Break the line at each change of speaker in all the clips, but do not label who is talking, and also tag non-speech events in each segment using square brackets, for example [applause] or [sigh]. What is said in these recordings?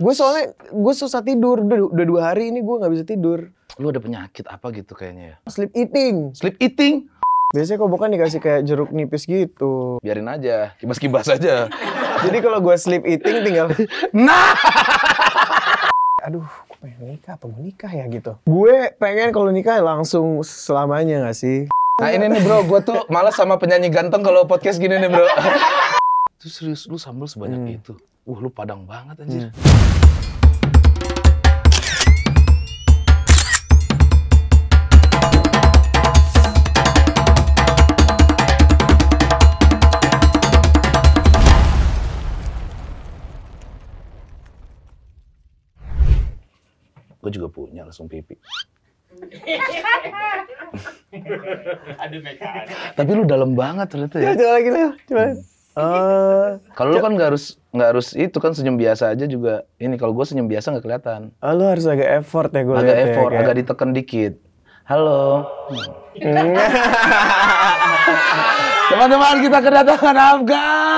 Gue soalnya gue susah tidur udah, dua hari ini gue nggak bisa tidur. Lu ada penyakit apa gitu kayaknya ya? Sleep eating. Sleep eating? Biasanya kok bukan dikasih kayak jeruk nipis gitu. Biarin aja,
kibas-kibas aja.
[laughs] Jadi kalau gue sleep eating tinggal [laughs] nah. [laughs] Aduh, gue pengen nikah apa mau nikah ya gitu. Gue pengen kalau nikah langsung selamanya gak sih? Nah ini nih bro, gue
tuh malas sama penyanyi ganteng kalau podcast gini nih bro.
itu serius, lu sambal sebanyak hmm. itu? Uh, lu padang banget anjir. Hmm. Iya.
Gue juga punya langsung pipi. Aduh, Tapi lu dalam banget ternyata ya. Coba
lagi lu, coba. Hmm.
Uh, kalau lu kan nggak harus nggak harus itu kan senyum biasa aja juga ini kalau gue senyum biasa nggak kelihatan.
Oh, lu harus agak effort ya gue. Agak effort, ya, agak
ditekan dikit. Halo. Hmm. [laughs] Teman-teman kita kedatangan Afgan.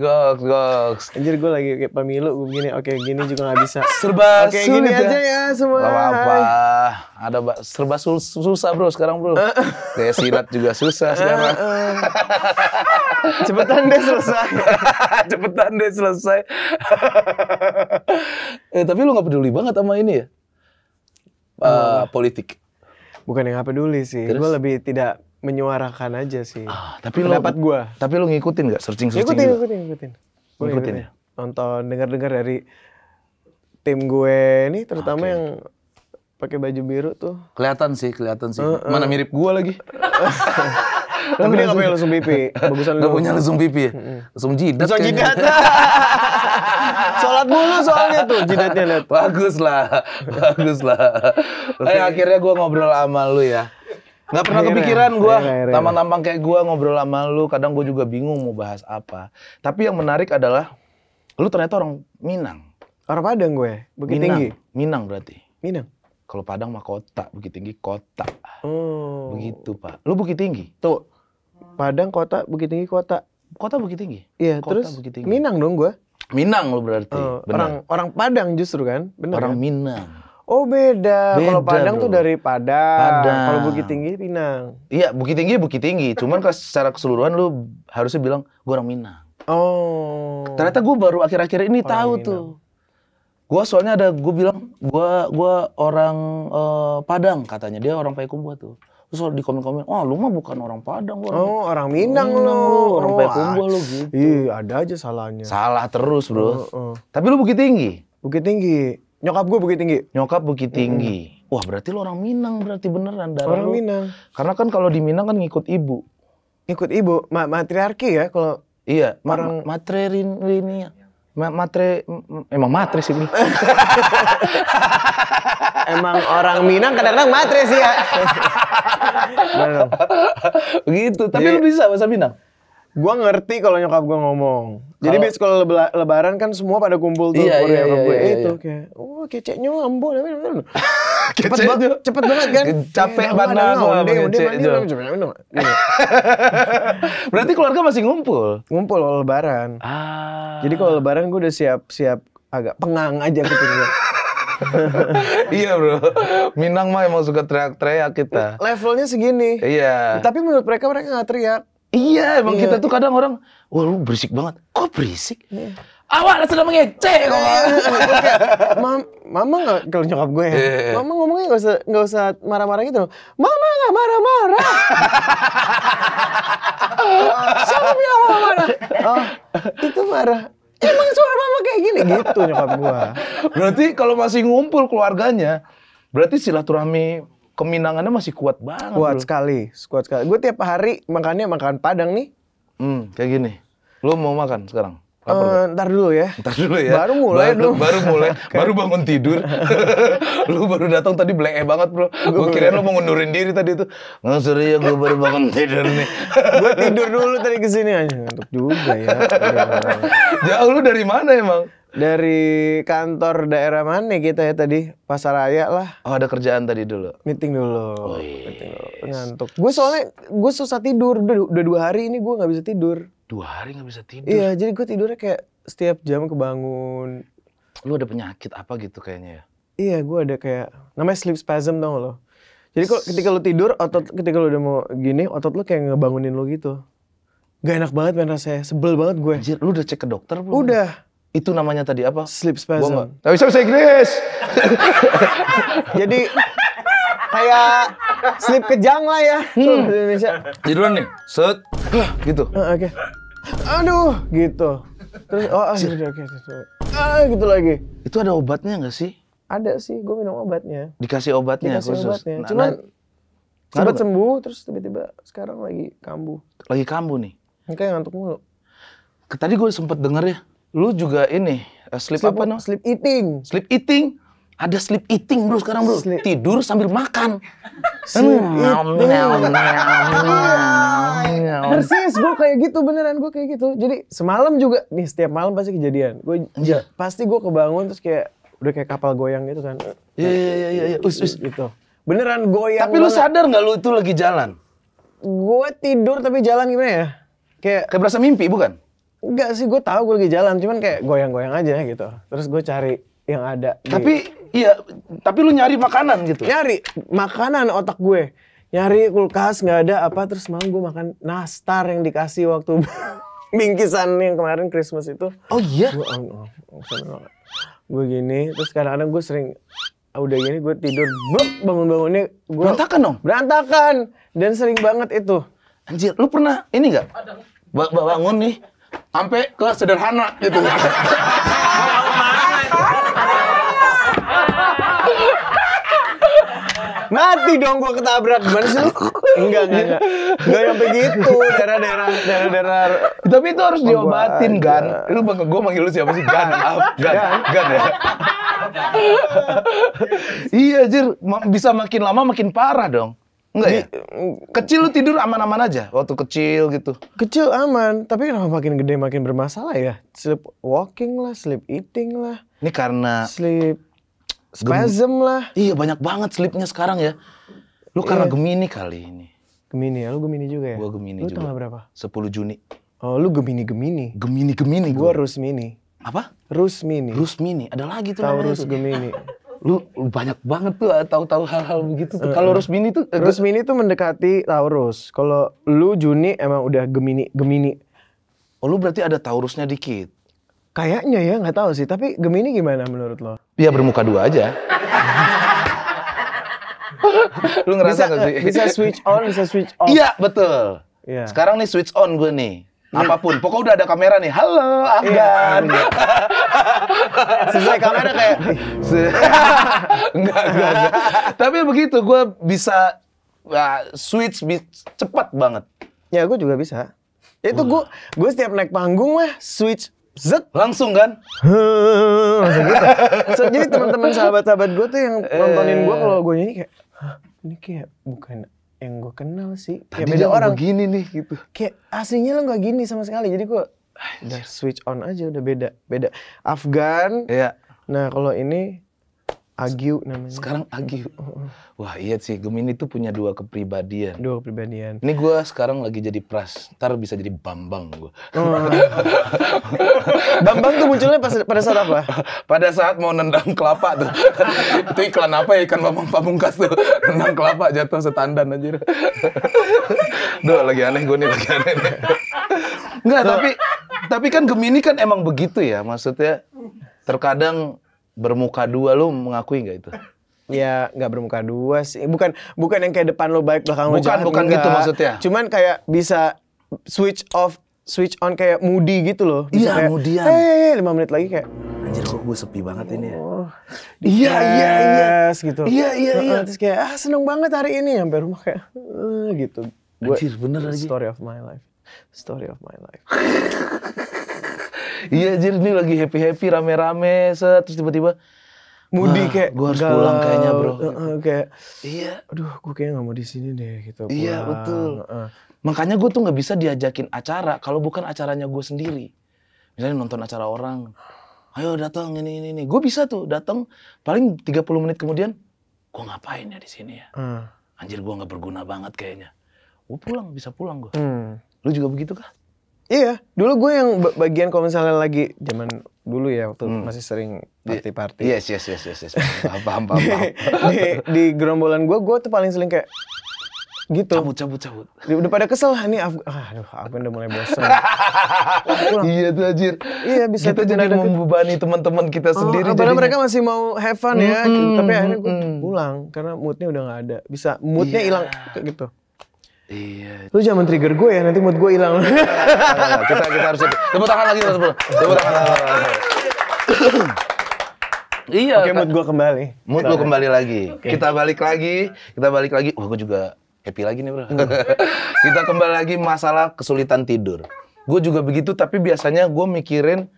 goks, goks. Anjir gue lagi kayak pemilu gue gini, oke gini juga gak bisa. Serba oke, sulit gini aja ya, ya semua. Gak apa-apa.
Ada serba sul, susah bro sekarang bro. Eh, eh. Kayak silat juga susah sekarang. Eh,
Cepetan deh selesai.
[laughs] Cepetan deh selesai. [laughs] eh tapi lu gak peduli banget sama ini ya? Uh, politik. Bukan yang gak peduli sih. Gue
lebih tidak menyuarakan aja sih. Ah, tapi pendapat dapat gua.
Tapi lu ngikutin gak searching searching? Gitu? Ngikutin,
ngikutin, ngikutin, ngikutin. Ngikutin ya. Nonton, dengar-dengar dari tim gue ini terutama okay. yang pakai baju biru tuh.
Kelihatan sih, kelihatan sih. Uh, uh. Mana mirip gua lagi.
[laughs] tapi dia gak punya lesung pipi. Bagusan gak punya lesung pipi ya?
Lesung jidat Lesung jidat. [laughs] Sholat mulu soalnya tuh jidatnya lihat. [laughs] Bagus lah, bagus lah. eh akhirnya gue ngobrol sama lu ya. Nggak pernah akhirnya, kepikiran gue, tampang tampang kayak gue ngobrol sama lu, kadang gue juga bingung mau bahas apa. Tapi yang menarik adalah,
lu ternyata orang Minang. Orang Padang gue,
Bukit Minang. Tinggi. Minang berarti. Minang. Kalau Padang mah kota, Bukit Tinggi kota. Oh. Begitu pak.
Lu Bukit Tinggi? Tuh. Padang kota, Bukit Tinggi kota. Kota Bukit Tinggi? Iya, kota, terus Tinggi. Minang dong gue. Minang lu berarti. Uh, Benar. Orang orang Padang justru kan? Bener, orang kan? Minang. Oh beda. beda kalau Padang bro. tuh dari Padang. Padang. Kalau Bukit Tinggi Pinang.
Iya Bukit Tinggi Bukit Tinggi. Cuman [laughs] kalau secara keseluruhan lu harusnya bilang gue orang Minang.
Oh.
Ternyata gue baru akhir-akhir ini orang tahu Minang. tuh. Gue soalnya ada gue bilang gue gua orang uh, Padang katanya dia orang Payakumbuh tuh. Terus di komen-komen, oh
lu mah bukan orang Padang orang Oh orang Minang, loh, lu. Orang oh, Payakumbuh lu ah. gitu. Iya ada aja salahnya. Salah terus bro. Uh, uh. Tapi lu Bukit Tinggi? Bukit Tinggi. Nyokap gue Bukit Tinggi.
Nyokap Bukit Tinggi. Hmm. Wah berarti lo orang Minang berarti beneran darah Orang lo. Minang. Karena kan kalau di Minang kan ngikut ibu. Ngikut ibu, Ma matriarki ya kalau. Iya. Orang ma matrerin ini. Ya. Ma matre emang matre sih ini. [laughs] emang
orang Minang kadang-kadang matre sih ya. [laughs] Begitu. Tapi Jadi, lo bisa bahasa Minang? gue ngerti kalau nyokap gue ngomong. Kalo, Jadi bis kalau lebaran kan semua pada kumpul tuh iya, iya, iya, gue. Iya, itu iya. kayak, oh keceknya ambo. [laughs] cepet banget, cepet banget kan. [laughs] Capek oh, banget nah, [laughs] iya. Berarti keluarga masih ngumpul? Ngumpul kalau lebaran. Ah. Jadi kalau lebaran gue udah siap-siap agak pengang aja gitu. iya bro, Minang mah emang suka teriak-teriak kita. Levelnya segini. Iya. Tapi menurut mereka mereka nggak teriak. Iya, emang iya. kita tuh kadang orang,
wah lu berisik banget.
Kok berisik? Iya. Awak iya, mengecek. Iya, iya. Ma mama gak, kalau nyokap gue ya, iya. iya. mama ngomongnya nggak usah gak usah marah-marah gitu. Mama gak marah-marah. [laughs] Siapa bilang mama marah? Oh, itu marah. Emang suara mama kayak gini gitu
nyokap gue. Berarti kalau masih ngumpul keluarganya, berarti silaturahmi keminangannya masih kuat banget. Kuat bro. sekali, kuat
sekali. Gue tiap hari makannya makan padang nih. Hmm, kayak gini. Lo mau makan sekarang? uh, ntar dulu ya. Ntar dulu ya. Baru mulai baru, dong. Baru mulai, [laughs]
baru bangun tidur. [laughs] lu baru datang tadi -e banget, Bro. Gue kira lu mau ngundurin diri tadi itu. Nggak ya gue baru bangun [laughs] tidur nih.
gue tidur dulu tadi kesini aja. Untuk juga ya. Jauh lu dari mana emang? dari kantor daerah mana kita ya tadi pasaraya lah oh ada kerjaan tadi dulu meeting dulu, oh, yes. meeting dulu. ngantuk gue soalnya gue susah tidur udah, udah dua hari ini gue nggak bisa tidur
dua hari nggak bisa tidur iya
jadi gue tidurnya kayak setiap jam kebangun lu ada penyakit apa gitu kayaknya ya iya gue ada kayak namanya sleep spasm dong lo jadi kalau ketika lu tidur otot ketika lu udah mau gini otot lu kayak ngebangunin lu gitu Gak enak banget men rasanya, sebel banget gue. Anjir, lu udah cek ke dokter belum? Udah itu namanya tadi apa? Sleep spasm. Gak bisa bahasa Inggris. [laughs] Jadi kayak sleep kejang lah ya. Hmm. Indonesia.
Tiduran nih, set,
gitu. Ah, oke. Okay. Aduh, gitu. Terus, oh, ah, oke, oke, okay, ah, gitu lagi. Itu ada obatnya nggak sih? Ada sih, gue minum obatnya.
Dikasih obatnya Dikasih khusus. Obatnya. Nah, Cuman
nah, sempat sembuh, terus tiba-tiba sekarang lagi kambuh.
Lagi kambuh nih?
Kayak ngantuk mulu.
Tadi gue sempet denger ya, Lu juga ini uh, sleep, sleep apa no? Sleep eating. Sleep eating. Ada sleep
eating bro sekarang bro.
Sleep. Tidur sambil makan.
Persis gue kayak gitu beneran gue kayak gitu. Jadi semalam juga nih setiap malam pasti kejadian. Gue ya. pasti gue kebangun terus kayak udah kayak kapal goyang gitu kan. Iya iya iya iya, iya. us us gitu. Beneran goyang. Tapi banget. lu sadar nggak lu itu lagi jalan? Gue tidur tapi jalan gimana ya? Kayak kayak berasa mimpi bukan? Enggak sih, gue tahu gue lagi jalan, cuman kayak goyang-goyang aja gitu. Terus gue cari yang ada. Tapi di... iya, tapi lu nyari makanan gitu. Nyari makanan otak gue. Nyari kulkas nggak ada apa, terus malam gue makan nastar yang dikasih waktu [laughs] bingkisan yang kemarin Christmas itu. Oh iya. Gue oh, oh, oh, gue gini, terus kadang-kadang gue sering ah, udah gini gue tidur, bangun-bangunnya gue berantakan dong. Berantakan dan sering banget itu. Anjir, lu pernah ini nggak? Ba bangun nih, sampai ke sederhana gitu. Mati [laughs] dong gua ketabrak gimana sih Enggak, enggak, enggak. Enggak yang begitu, daerah-daerah daerah-daerah. Tapi itu harus diobatin, Gan.
Lu bang gua manggil lu siapa sih? Gan. Gan. Gan ya. iya, Jir, bisa makin lama makin parah dong. Enggak ya? Kecil lu
tidur aman-aman aja waktu kecil gitu. Kecil aman, tapi kenapa makin gede makin bermasalah ya? Sleep walking lah, sleep eating lah. Ini karena sleep spasm lah. Iya, banyak banget sleepnya sekarang ya. Lu karena iya.
Gemini kali
ini. Gemini ya, lu Gemini juga ya? Gua Gemini lu juga. Lu tanggal berapa? 10 Juni. Oh, lu Gemini-Gemini. Gemini-Gemini gua. Gua Rusmini. Apa? Rusmini. Rusmini. Ada lagi tuh Taurus Gemini. [laughs] lu,
lu banyak banget tuh eh, tahu-tahu hal-hal begitu tuh. Kalau eh, eh. Rusmini tuh uh, Rusmini
tuh mendekati Taurus. Kalau lu Juni emang udah Gemini Gemini. Oh, lu berarti ada Taurusnya dikit. Kayaknya ya, nggak tahu sih. Tapi Gemini gimana menurut lo?
Iya bermuka dua aja.
lu ngerasa bisa, gak sih? Bisa switch on, bisa switch off.
Iya, betul. Yeah. Sekarang nih switch on gue nih. Iya. apapun. Pokoknya udah ada kamera nih. Halo, Afgan. Iya,
[laughs] Sesuai kamera kayak [laughs] enggak, enggak, enggak. Tapi begitu gue bisa uh, switch cepat banget. Ya, gue juga bisa. Itu gue gue setiap naik panggung mah switch Zet. Langsung kan? Langsung gitu. So, jadi teman-teman sahabat-sahabat gue tuh yang nontonin gue eh. kalau gue nyanyi kayak, ini kayak bukan yang gue kenal sih. Tadi ya beda orang. Begini nih gitu. Kayak aslinya lo gak gini sama sekali. Jadi gue ah, udah switch on aja udah beda beda. Afgan. Iya. Nah kalau ini Agiu namanya. Sekarang Agiu.
Wah iya sih, Gemini tuh punya dua kepribadian. Dua kepribadian. Ini gue sekarang lagi jadi pras, ntar bisa jadi Bambang gue. Oh. [laughs] Bambang tuh munculnya pas, pada saat apa? pada saat mau nendang kelapa tuh. [laughs] itu iklan apa ya, ikan Bambang Pamungkas tuh. [laughs] Nendang kelapa jatuh setandan aja. Duh lagi aneh gue nih, lagi aneh nih. Enggak, tapi tapi kan Gemini kan emang begitu ya, maksudnya terkadang bermuka dua lu mengakui nggak itu?
Ya nggak bermuka dua sih. Bukan bukan yang kayak depan lo baik belakang lo jahat. Bukan bukan gitu maksudnya. Cuman kayak bisa switch off switch on kayak moody gitu loh. Bisa iya moodian. moodyan. Hey, lima menit lagi kayak anjir kok gue sepi banget oh, ini ya. Oh, iya iya iya gitu. Iya iya iya. Terus kayak ah seneng banget hari ini sampai rumah kayak eh, gitu. Gua, anjir bener lagi. Story of my life. Story of my life. [laughs]
iya jadi ini lagi happy happy rame rame set terus tiba-tiba Mudi ah, kayak gue harus pulang kayaknya bro. Uh, uh, kayak iya. Aduh, gue kayak gak mau di sini deh gitu. Iya, pulang. Iya betul. Uh. Makanya gue tuh nggak bisa diajakin acara kalau bukan acaranya gue sendiri. Misalnya nonton acara orang, ayo datang ini ini ini. Gue bisa tuh datang paling 30 menit kemudian, gue ngapain ya di sini ya? Uh. Anjir gue nggak berguna banget kayaknya.
Gue pulang bisa pulang gue. Hmm. Lu juga begitu kah? Iya, dulu gue yang bagian kalau misalnya lagi zaman dulu ya waktu hmm. masih sering party-party. Yes,
yes, yes, yes, yes.
Paham, paham, paham. [laughs] di, di, gerombolan gue, gue tuh paling sering kayak gitu. Cabut, cabut, cabut. Udah pada kesel ah, ini, Af ah, aduh, aku udah mulai bosan. [laughs] iya tuh Ajir. Iya bisa. Kita jadi membebani teman-teman kita oh, sendiri. Karena oh, padahal mereka masih mau have fun ya, gitu. tapi akhirnya gue pulang karena moodnya udah nggak ada. Bisa moodnya iya. hilang yeah. gitu. Iya. Lu jangan trigger gue ya, nanti mood gue hilang. nah, [laughs] kita
kita harus tepuk tangan lagi terus Tepuk tangan.
iya. Oke, kan? mood gue kembali. Mood lu kembali lagi.
Okay. Kita balik lagi, kita balik lagi. Wah, gue juga happy lagi nih, Bro. [laughs] kita kembali lagi masalah kesulitan tidur. Gue juga begitu, tapi biasanya gue mikirin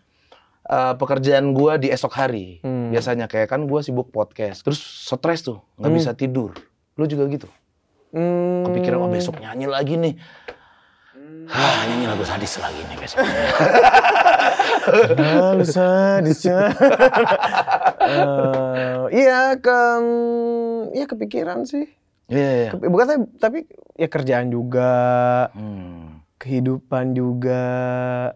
uh, pekerjaan gue di esok hari. Hmm. Biasanya kayak kan gue sibuk podcast, terus stres tuh, nggak hmm. bisa tidur. Lu juga gitu? Hmm. Kepikiran, oh besok nyanyi lagi nih.
Hmm. Hah,
nyanyi lagu sadis lagi nih besok. [laughs]
lagu sadisnya. uh, [laughs] iya, ke, iya kepikiran sih. Iya, yeah, iya. yeah. Bukan tapi, ya kerjaan juga, hmm. kehidupan juga,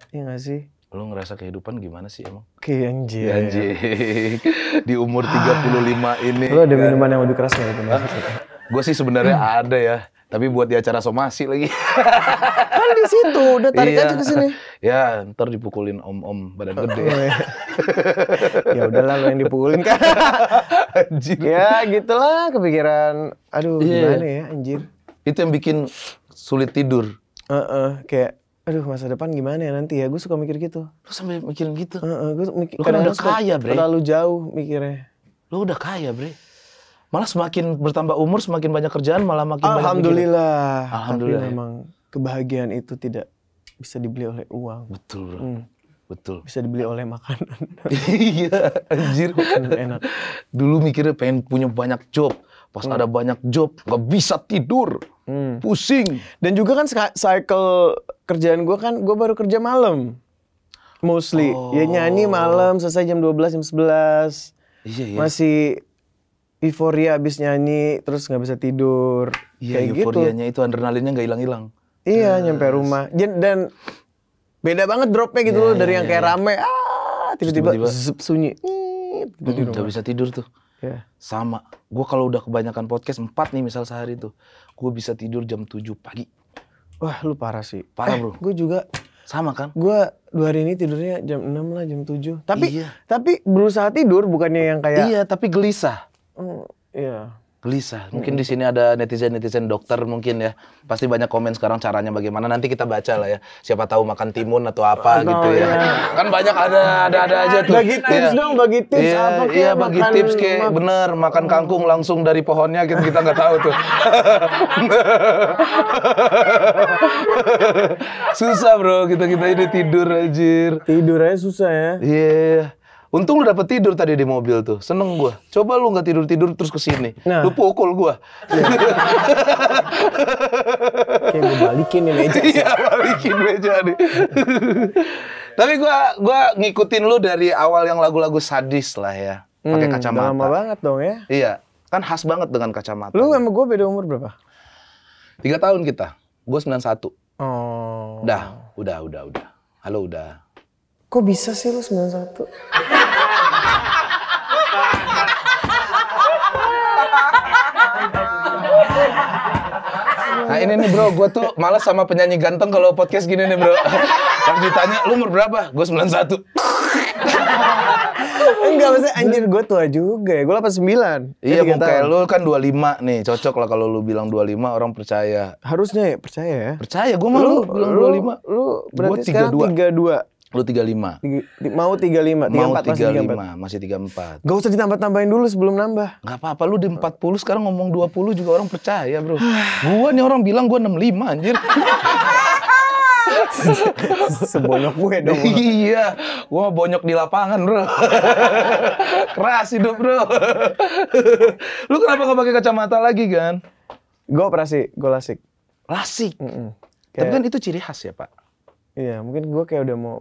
ya nggak sih? Lu ngerasa
kehidupan gimana sih emang? Oke, yang [laughs] Di umur 35 ah. ini. Lu
ada minuman yang lebih keras nggak?
Gue sih sebenarnya hmm. ada ya, tapi buat di acara somasi lagi.
[laughs] kan di situ, udah tarik iya. aja ke sini.
Ya, ntar dipukulin om-om
badan gede. Oh, iya. [laughs] ya udahlah lo yang dipukulin kan. [laughs] anjir. Ya gitulah kepikiran, aduh yeah. gimana ya anjir. Itu yang bikin sulit tidur. Uh -uh, kayak aduh masa depan gimana ya nanti ya gue suka mikir gitu lu sampai mikirin gitu uh, uh, gue mikir, lu kan udah kaya bre terlalu jauh mikirnya lu udah kaya bre
malah semakin bertambah umur semakin banyak kerjaan malah makin alhamdulillah
banyak alhamdulillah tapi ya. memang kebahagiaan itu tidak bisa dibeli oleh uang betul bro hmm. betul bisa dibeli oleh makanan [laughs] iya anjir makanan enak dulu mikirnya pengen punya banyak job pas hmm. ada banyak job gak bisa tidur hmm. pusing dan juga kan cycle kerjaan gue kan gue baru kerja malam mostly oh. ya nyanyi oh. malam selesai jam 12 jam 11 iya, iya. masih euforia abis nyanyi terus nggak bisa tidur iya, kayak gitu. euforianya
gitu. itu adrenalinnya nggak hilang-hilang
iya terus. nyampe rumah dan, beda banget dropnya gitu iya, loh dari yeah, yang kayak iya. rame ah tiba-tiba sunyi
nggak bisa tidur tuh
yeah. sama
gue kalau udah kebanyakan podcast empat nih misal sehari tuh gue bisa tidur jam 7 pagi
wah lu parah sih parah eh, bro gue juga sama kan? Gue dua hari ini tidurnya jam 6 lah, jam 7. Tapi iya. tapi berusaha tidur bukannya yang kayak Iya, tapi gelisah. Iya.
Gelisah. Mungkin mm. di sini ada netizen-netizen dokter mungkin ya. Pasti banyak komen sekarang caranya bagaimana. Nanti kita baca lah ya. Siapa tahu makan timun atau apa oh, gitu no, ya. Iya. Kan banyak ada ada ada aja tuh. Bagi tips yeah. dong, bagi tips ya, apa kayak Iya, bagi makan, tips kayak mak bener makan kangkung langsung dari pohonnya gitu kita nggak tahu tuh. [laughs] susah bro, kita kita ini tidur anjir. Tidur aja susah ya. Iya. Yeah. Untung lu dapet tidur tadi di mobil tuh, seneng gua. Coba lu nggak tidur tidur terus sini. nah. lu pukul gua. Iya. Kayak gue balikin nih meja. Iya balikin meja nih. Tapi gua gua ngikutin lu dari awal yang lagu-lagu sadis lah ya, pakai hmm, kacamata. Lama
banget dong ya.
Iya, kan khas banget dengan kacamata. Lu
sama gua beda umur berapa?
Tiga tahun kita, Gua sembilan satu. Oh. Dah, udah, udah, udah. Halo udah.
Kok bisa sih lu 91? Nah ini nih bro, gue tuh
malas sama penyanyi ganteng kalau podcast gini nih bro. Kalau ditanya, lu umur berapa? Gue 91. Enggak, maksudnya anjir
gue tua juga ya. Gue 89.
Iya, mungkin kayak lu kan 25 nih. Cocok lah kalau lu bilang 25 orang percaya.
Harusnya ya, percaya ya. Percaya, gue mah lu, lu bilang 25. Lu berarti gua
32. sekarang 32. Lu 35. Tiga,
mau 35, 34 mau 35, masih 34. Masih 34. Gak usah ditambah-tambahin dulu sebelum nambah. Gak
apa-apa, lu di 40 sekarang ngomong 20 juga orang percaya bro. gua nih orang bilang gua 65 anjir. [laughs] Sebonyok gue dong. iya, gua bonyok di lapangan bro. [laughs] Keras hidup bro. [laughs]
lu kenapa gak pakai kacamata lagi kan? Gue operasi, gue lasik. Lasik? Mm -mm. Kayak... Tapi kan itu ciri khas ya pak? Iya, mungkin gue kayak udah mau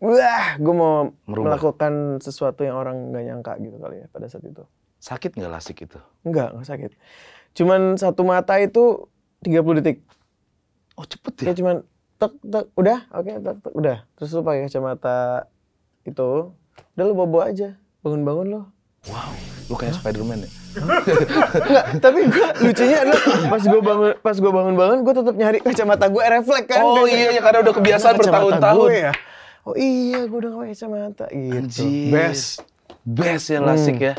wah gue mau Merubah. melakukan sesuatu yang orang gak nyangka gitu kali ya pada saat itu. Sakit nggak lasik itu? Nggak, nggak sakit. Cuman satu mata itu 30 detik. Oh cepet ya? Ya cuman tek tek udah oke okay, tek, tek udah terus lu pakai kacamata itu udah lu bobo aja bangun bangun lo wow lu kayak huh? Spiderman ya Enggak, tapi gua lucunya adalah pas gua bangun pas gua bangun bangun gua tetap nyari kacamata gua refleks kan oh iya, iya karena udah kebiasaan bertahun-tahun ya oh iya gue udah pakai kacamata
gitu Anjir. best best ya lasik hmm. ya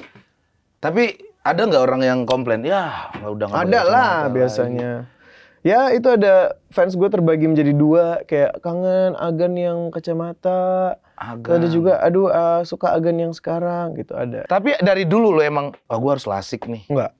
tapi ada nggak orang yang komplain
ya nggak udah nggak ada lah biasanya lagi. Ya itu ada fans gue terbagi menjadi dua kayak kangen Agan yang kacamata Agan. ada juga aduh uh, suka Agan yang sekarang gitu ada tapi dari dulu lo emang oh, ah, gue harus lasik nih Enggak.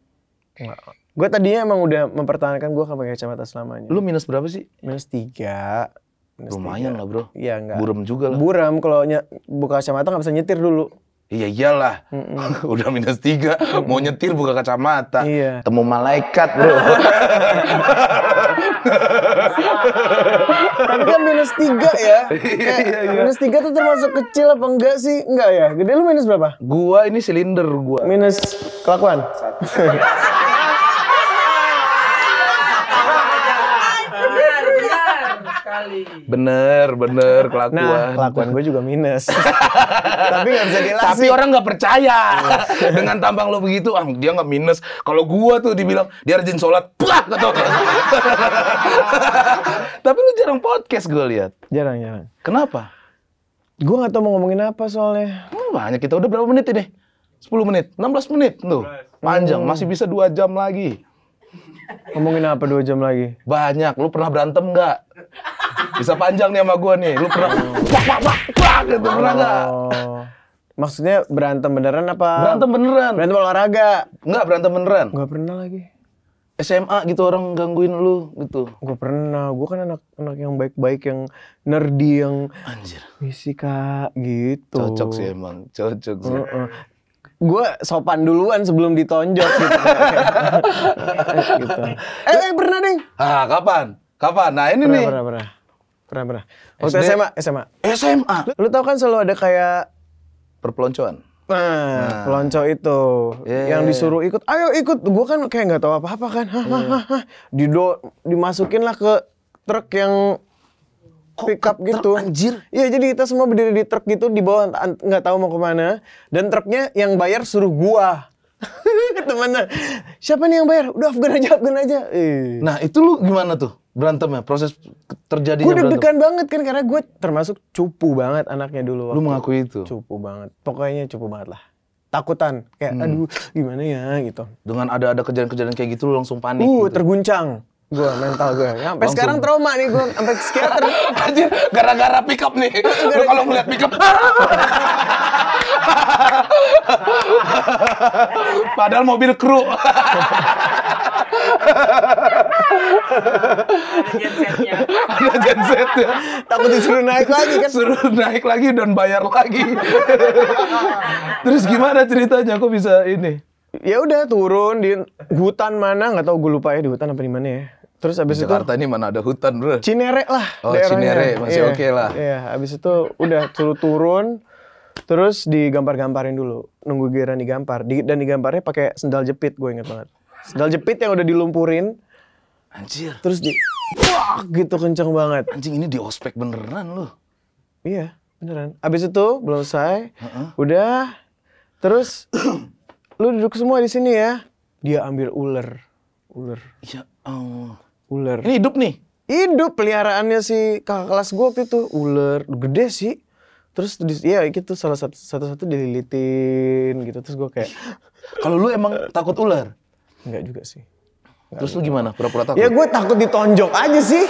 Enggak. Gue tadinya emang udah mempertahankan gue akan pakai kacamata selamanya. Lu minus berapa sih? Minus tiga. Lumayan iya. lah bro. Iya enggak. Buram juga lah. Buram kalau ny- buka kacamata nggak bisa nyetir dulu. Iya iyalah,
[laughs] udah minus tiga, mau nyetir buka kacamata, iya. temu malaikat bro.
[laughs]
Tapi kan minus tiga ya, [laughs] iya, iya, iya. minus
tiga tuh termasuk kecil apa enggak sih? Enggak ya, gede lu minus berapa? Gua ini silinder gua. Minus kelakuan.
sekali. Bener, bener kelakuan. Nah, kelakuan gue juga minus. [laughs] Tapi gak bisa dilasin. Tapi orang gak percaya iya. dengan tampang lo begitu. Ah, dia gak minus. Kalau gue tuh dibilang dia rajin sholat, plah [laughs] Tapi lu jarang podcast gue liat Jarang, jarang. Kenapa? Gue gak tau mau ngomongin apa soalnya. Hmm, banyak kita udah berapa menit ini? 10 menit, 16 menit tuh. Panjang, hmm. masih bisa 2 jam lagi. Ngomongin apa dua jam lagi? Banyak. Lu pernah
berantem nggak? Bisa
panjang nih sama gue nih. Lu pernah oh. Wah, wah, wah, pak gitu oh. pernah nggak?
Maksudnya berantem beneran apa? Berantem beneran. Berantem olahraga. Nggak berantem beneran. Gak pernah lagi. SMA gitu orang gangguin lu gitu. Gue pernah, gue kan anak-anak yang baik-baik, yang nerdy, yang Anjir. fisika gitu. Cocok sih emang, cocok sih. Uh -uh gue sopan duluan sebelum ditonjok gitu. gitu. [laughs] Eh, eh pernah deh. Ah kapan? Kapan? Nah ini pernah, nih. Pernah pernah pernah pernah. Waktu SD, SMA SMA. SMA. Lu, lu tau kan selalu ada kayak perpeloncoan. Nah, nah. pelonco itu yeah. yang disuruh ikut, ayo ikut. Gue kan kayak nggak tahu apa-apa kan, hah, yeah. hah, hah. Dido, dimasukin lah ke truk yang pickup up gitu. Truk, anjir. Iya, jadi kita semua berdiri di truk gitu di bawah nggak tahu mau kemana dan truknya yang bayar suruh gua. [laughs] Temennya, siapa nih yang bayar? Udah Afgan aja, Afgan aja. Eh. Nah, itu lu gimana tuh? Berantemnya, proses terjadinya Gue deg-degan banget kan, karena gue termasuk cupu banget anaknya dulu. Lu mengakui itu? Cupu banget. Pokoknya cupu banget lah takutan kayak hmm. aduh gimana ya gitu
dengan ada ada kejadian-kejadian kayak gitu lu langsung panik uh
gitu. terguncang gue mental gue ya, sampai sekarang trauma nih gue sampai psikiater [laughs] anjir
gara-gara pick up nih gue kalau ngeliat pick up [laughs] padahal mobil kru ada genset ada ya takut disuruh naik lagi kan suruh naik lagi dan bayar lagi
[laughs] terus gimana ceritanya kok bisa ini ya udah turun di hutan mana nggak tahu gue lupa ya di hutan apa di mana ya Terus abis Jakarta itu Jakarta ini mana ada hutan, Bro? Cinere lah Oh, daerahnya. Cinere masih yeah. oke okay lah. Iya, abis itu udah suruh turun terus digampar-gamparin dulu. Nunggu giliran digampar. Di, dan digamparnya pakai sendal jepit, gue inget banget. Sendal jepit yang udah dilumpurin. Anjir. Terus di Wah, gitu kenceng banget. Anjing ini di ospek beneran loh. Iya, beneran. Abis itu belum selesai. Uh -uh. Udah terus lu duduk semua di sini ya. Dia ambil ular. Ular. Ya Allah. Oh. Ular. Ini hidup nih. Hidup peliharaannya si kakak kelas gue waktu itu ular gede sih. Terus ya gitu salah satu satu, satu dililitin gitu terus gue kayak [laughs] kalau lu emang takut ular? Enggak juga sih. terus lu gimana? Pura-pura takut? Ya gue takut ditonjok aja sih.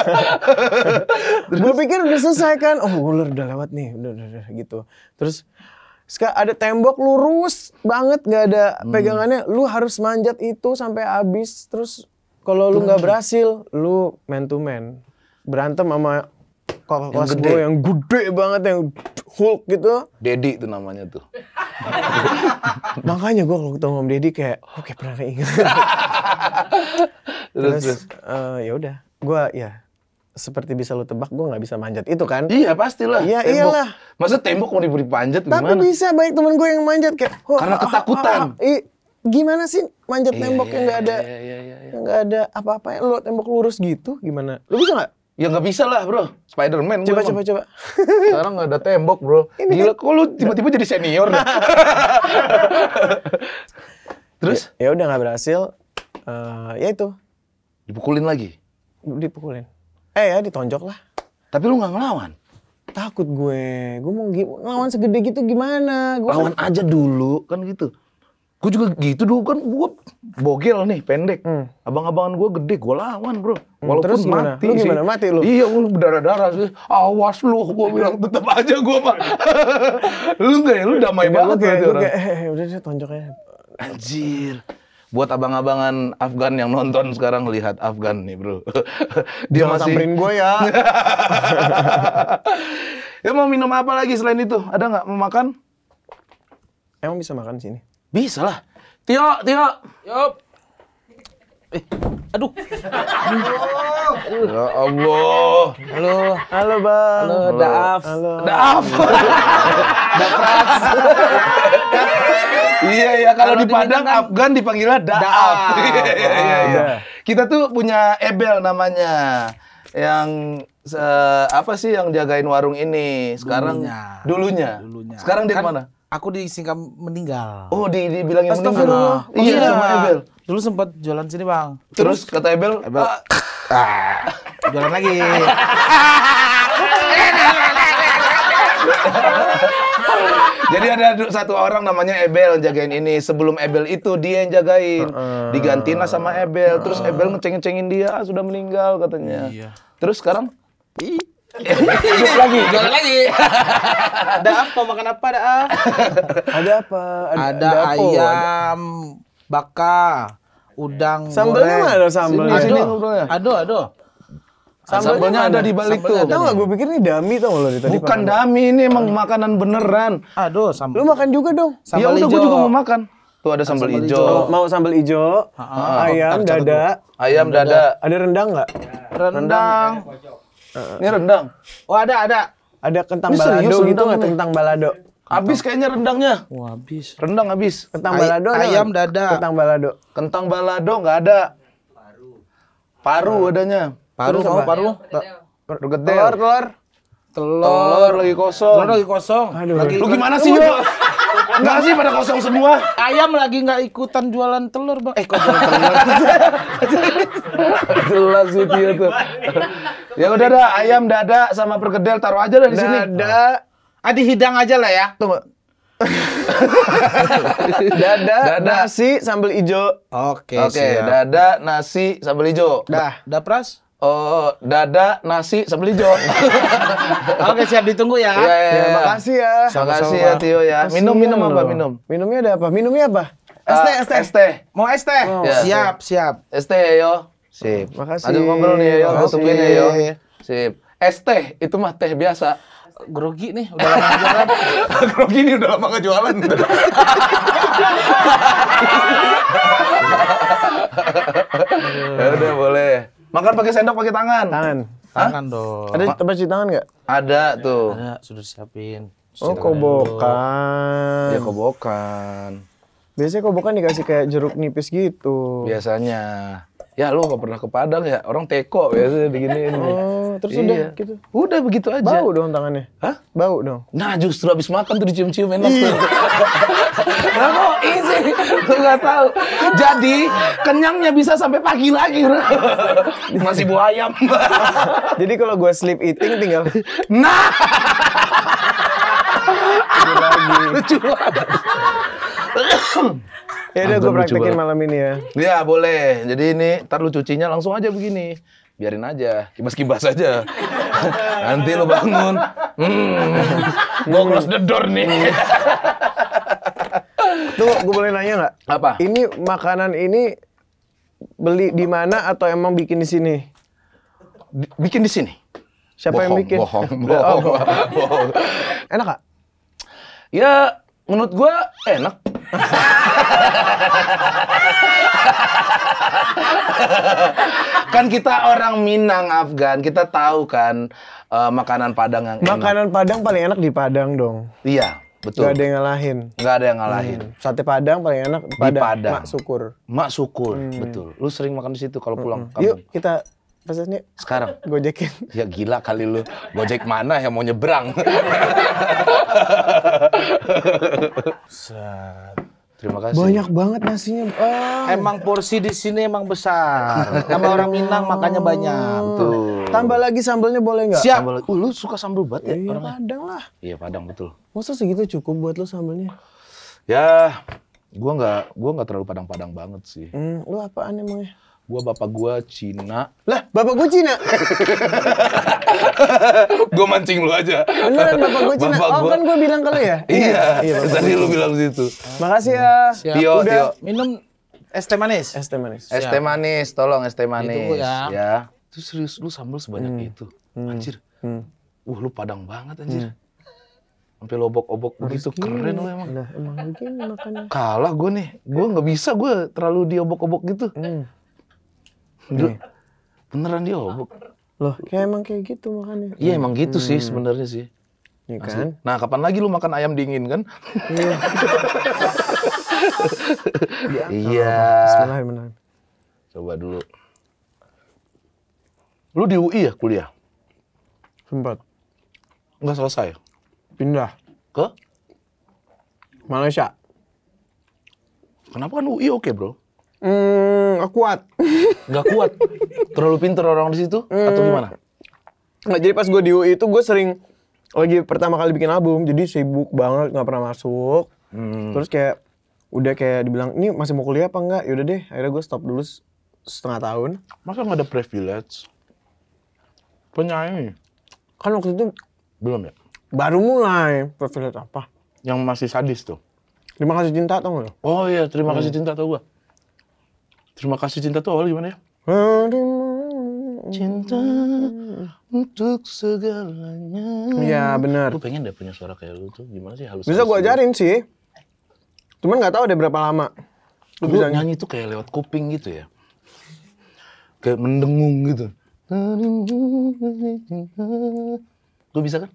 [laughs] gue pikir udah selesai kan, oh ular udah lewat nih, udah udah, udah gitu. Terus ada tembok lurus banget nggak ada hmm. pegangannya lu harus manjat itu sampai habis terus kalau lu nggak hmm. berhasil lu man to man berantem sama kakak kelas gue yang gede banget yang Hulk gitu Dedi itu namanya tuh [laughs] makanya gue kalau ketemu om Dedi kayak oke oh, pernah ingat
[laughs] terus, terus.
Uh, ya udah gue ya seperti bisa lu tebak gue nggak bisa manjat itu kan iya pastilah iya tembok. iyalah masa tembok mau diberi panjat tapi gimana? bisa banyak temen gue yang manjat kayak oh, karena ketakutan oh, oh, oh, gimana sih manjat iya, tembok iya, yang nggak ada iya, iya, iya, iya. yang nggak ada apa-apa ya lu tembok lurus gitu gimana lu bisa nggak Ya nggak bisa lah bro, Spiderman. Coba coba coba.
Sekarang nggak ada tembok bro. [laughs] Ini Gila kan- kok lu tiba-tiba jadi senior.
[laughs] Terus? Ya, ya udah nggak berhasil. Uh, ya itu. Dipukulin lagi. Dipukulin Eh ya ditonjok lah. Tapi lu gak ngelawan? Takut gue. Gue mau ngelawan segede gitu gimana? gue Lawan kan... aja dulu kan
gitu. Gue juga gitu dulu kan gue bogel nih pendek. Hmm. Abang-abangan gue gede, gue lawan bro. Hmm, Walaupun terus gimana? mati lu gimana? sih. Mati lu? Iya, lu berdarah-darah sih. Awas lu,
gue bilang tetap aja gue pak.
[laughs] lu gak ya? Lu damai banget. Gue kayak, kayak, eh,
eh, udah deh tonjoknya.
Anjir buat abang-abangan Afgan yang nonton sekarang lihat
Afgan nih bro. [laughs] Dia Jangan masih samperin gue ya. ya [laughs] mau minum apa lagi selain itu? Ada nggak mau makan? Emang bisa makan sini? Bisa lah. Tio, Tio. Yup. Eh, aduh. aduh. [laughs] Ya Allah. Halo. Halo, Bang. Halo, Daaf. Halo. Daaf. [laughs] Daaf.
Iya ya kalau di Padang kan, Afgan dipanggilnya Daaf. [laughs] Iya iya, iya. iya. Kita tuh punya Ebel namanya yang eh, apa sih yang jagain warung ini sekarang dulunya. Dulunya. Sekarang dia kan, mana? Aku di Singkam meninggal. Oh, di dibilangin meninggal. Iya, iya, sama Ebel. Dulu sempat jualan sini bang. Terus, Terus kata Ebel, Ebel uh, ah. ah, jualan lagi. Jadi ada satu orang namanya Ebel jagain ini. Sebelum Ebel itu dia yang jagain. Digantiin lah sama Ebel. Terus Ebel ngecengin-cengin dia ah, sudah meninggal katanya. Iya. Terus sekarang Hidup [laughs] lagi, jualan lagi. [laughs] ada apa? Makan apa? Ada apa? Ada apa? Ada, ada, ada ayam, bakar, udang eh, sambelnya goreng. mana sambelnya? Sini, sini, aduh, aduh. sambalnya ada di balik tuh. Tahu gak
gue pikir ini dami tau lo
tadi. Bukan dami ini emang makanan beneran. Aduh, sambel. Lu makan juga dong. Iya, sambal ya udah gue juga mau
makan. Tuh ada sambal, hijau. ijo. Mau sambal ijo, ah, ayam dada. Ayam dada. Ada rendang nggak? Rendang. Ini rendang. Oh ada ada. Ada kentang balado gitu nggak kentang balado? Habis kayaknya rendangnya. Wah, habis. Rendang habis.
Kentang Ay balado. Ayam dada. Kentang balado. Kentang balado nggak ada. Paru. Paru adanya. Paru sama paru. Pergedel. Telur, telur. Telur lagi kosong. Telur lagi kosong. Aduh. Lagi Lu gimana sih, Yo? Enggak [laughs] sih pada kosong semua. Ayam lagi enggak ikutan jualan telur, Bang. Eh, kok jualan [laughs] telur? Jelas sih dia tuh. Ya udah dah, ayam dada sama perkedel taruh aja lah di sini. Dada, Adi ah, hidang aja lah ya. Tunggu. [laughs] dada, dada, nasi sambal ijo. Oke, okay, Oke, okay, dada, nasi sambal ijo. Dah, dah pras? Oh, dada, nasi, sambal ijo. [laughs] Oke, siap ditunggu ya. Iya, iya ya, ya, makasih ya. Makasih ya, Tio ya. Minum, minum apa? Minum.
Minumnya ada apa? Minumnya apa? Ah, es teh, es teh. Mau es Oh, ya, siap, siap. Es teh ya, yo. Sip. Makasih. Lanjut ngobrol nih ya, yo. Tungguin ya, yo. Iya, iya,
Sip. Es teh, itu mah teh biasa grogi nih udah lama jualan [laughs] grogi nih udah lama ngejualan [laughs] ya udah boleh makan pakai sendok pakai tangan tangan tangan dong ada tempat cuci tangan nggak ada tuh ada sudah siapin oh kobokan
ya kobokan biasanya kobokan dikasih kayak jeruk nipis gitu biasanya ya lu gak pernah ke Padang ya orang teko biasanya ini. oh terus iya. udah gitu udah begitu aja bau dong tangannya
hah bau dong nah justru abis makan tuh dicium-cium enak iya. [laughs] tuh Kenapa mau easy lu gak tahu jadi kenyangnya bisa sampai pagi lagi bro
[laughs] masih buah ayam [laughs] jadi kalau gue sleep eating tinggal nah lagi lucu banget
ya udah gue praktekin malam ini ya. Iya boleh. Jadi ini ntar lu cucinya langsung aja begini. Biarin aja, kibas-kibas aja. [laughs] Nanti lu bangun.
Hmm. Gue close the door nih. Tuh, gue boleh nanya nggak? Apa? Ini makanan ini beli di mana atau emang bikin di sini? Bikin di sini. Siapa bohong, yang bikin? Bohong, [laughs] bohong, oh, bohong. [laughs] bohong. Enak gak? Ya,
menurut gue enak.
[laughs]
kan kita orang Minang Afgan, kita tahu kan uh, makanan Padang yang Makanan
enak. Padang paling enak di Padang dong. Iya, betul. Gak ada yang ngalahin. Gak ada yang ngalahin. Hmm. Sate
Padang paling enak Padang. di Padang. Mak Sukur. Mak Sukur, hmm. betul. Lu sering makan di situ kalau hmm. pulang. Hmm. Yuk kita pesannya sekarang gojekin ya gila kali lu gojek mana yang mau nyebrang
Terima kasih. Banyak banget nasinya.
Oh. Emang porsi di sini emang besar. Sama orang
Minang makanya banyak. Tuh. Tambah lagi sambelnya boleh nggak? Siap. Sambal, uh, lu suka sambal banget ya? Iya, ya? Padang lah.
Iya, Padang betul.
Masa segitu cukup buat lu sambelnya?
Ya, gua nggak gua nggak terlalu padang-padang banget sih. Hmm, lu apaan emangnya? gua bapak gua Cina. Lah, bapak gua Cina. [laughs] gua mancing lu aja. Beneran bapak gua Cina. Bapak oh, gua... kan
gua bilang kalau ya? iya. iya,
iya tadi lu bilang situ.
Makasih ya. Siap. Tio, Udah Tio. minum es teh manis. Es teh manis. Es teh
manis, tolong es teh manis. Itu ya. ya. Itu serius lu sambal sebanyak hmm. itu. Hmm. Anjir. Hmm. Wah, uh, lu padang banget anjir. Hmm. Sampai lobok-obok begitu keren lu
emang. Nah, emang mungkin makanya.
Kalah gue nih. Gue nggak bisa gue terlalu diobok-obok gitu. Hmm. Iya. Duh,
beneran dia obok Loh, kayak emang kayak gitu makannya. Iya, emang gitu hmm. sih sebenarnya sih. Ya kan?
Nah, kapan lagi lu makan ayam dingin kan? Iya. [laughs] Iya. iya. Bismillahirrahmanirrahim. Coba dulu. Lu di UI ya kuliah? Sempat. Enggak selesai. Pindah ke Malaysia. Kenapa kan UI oke, okay, Bro?
Hmm, kuat. Gak kuat. Terlalu pinter orang di situ hmm. atau gimana? Nah, jadi pas gue di UI itu gue sering lagi pertama kali bikin album, jadi sibuk banget nggak pernah masuk. Hmm. Terus kayak udah kayak dibilang ini masih mau kuliah apa enggak? Yaudah deh, akhirnya gue stop dulu setengah tahun. Masa gak ada privilege? Penyanyi. Kan waktu itu belum ya.
Baru mulai privilege apa? Yang masih sadis tuh. Terima kasih cinta tau gak? Oh iya, terima hmm. kasih cinta tau gue. Terima kasih cinta tuh awal gimana ya?
Cinta untuk segalanya. Iya
benar. Lu pengen deh punya suara kayak lu tuh gimana sih halus? Bisa gue ajarin
sih. Cuman nggak tahu
deh berapa lama. Lu bisa nyanyi tuh kayak lewat kuping gitu ya. Kayak mendengung gitu. Gue bisa kan?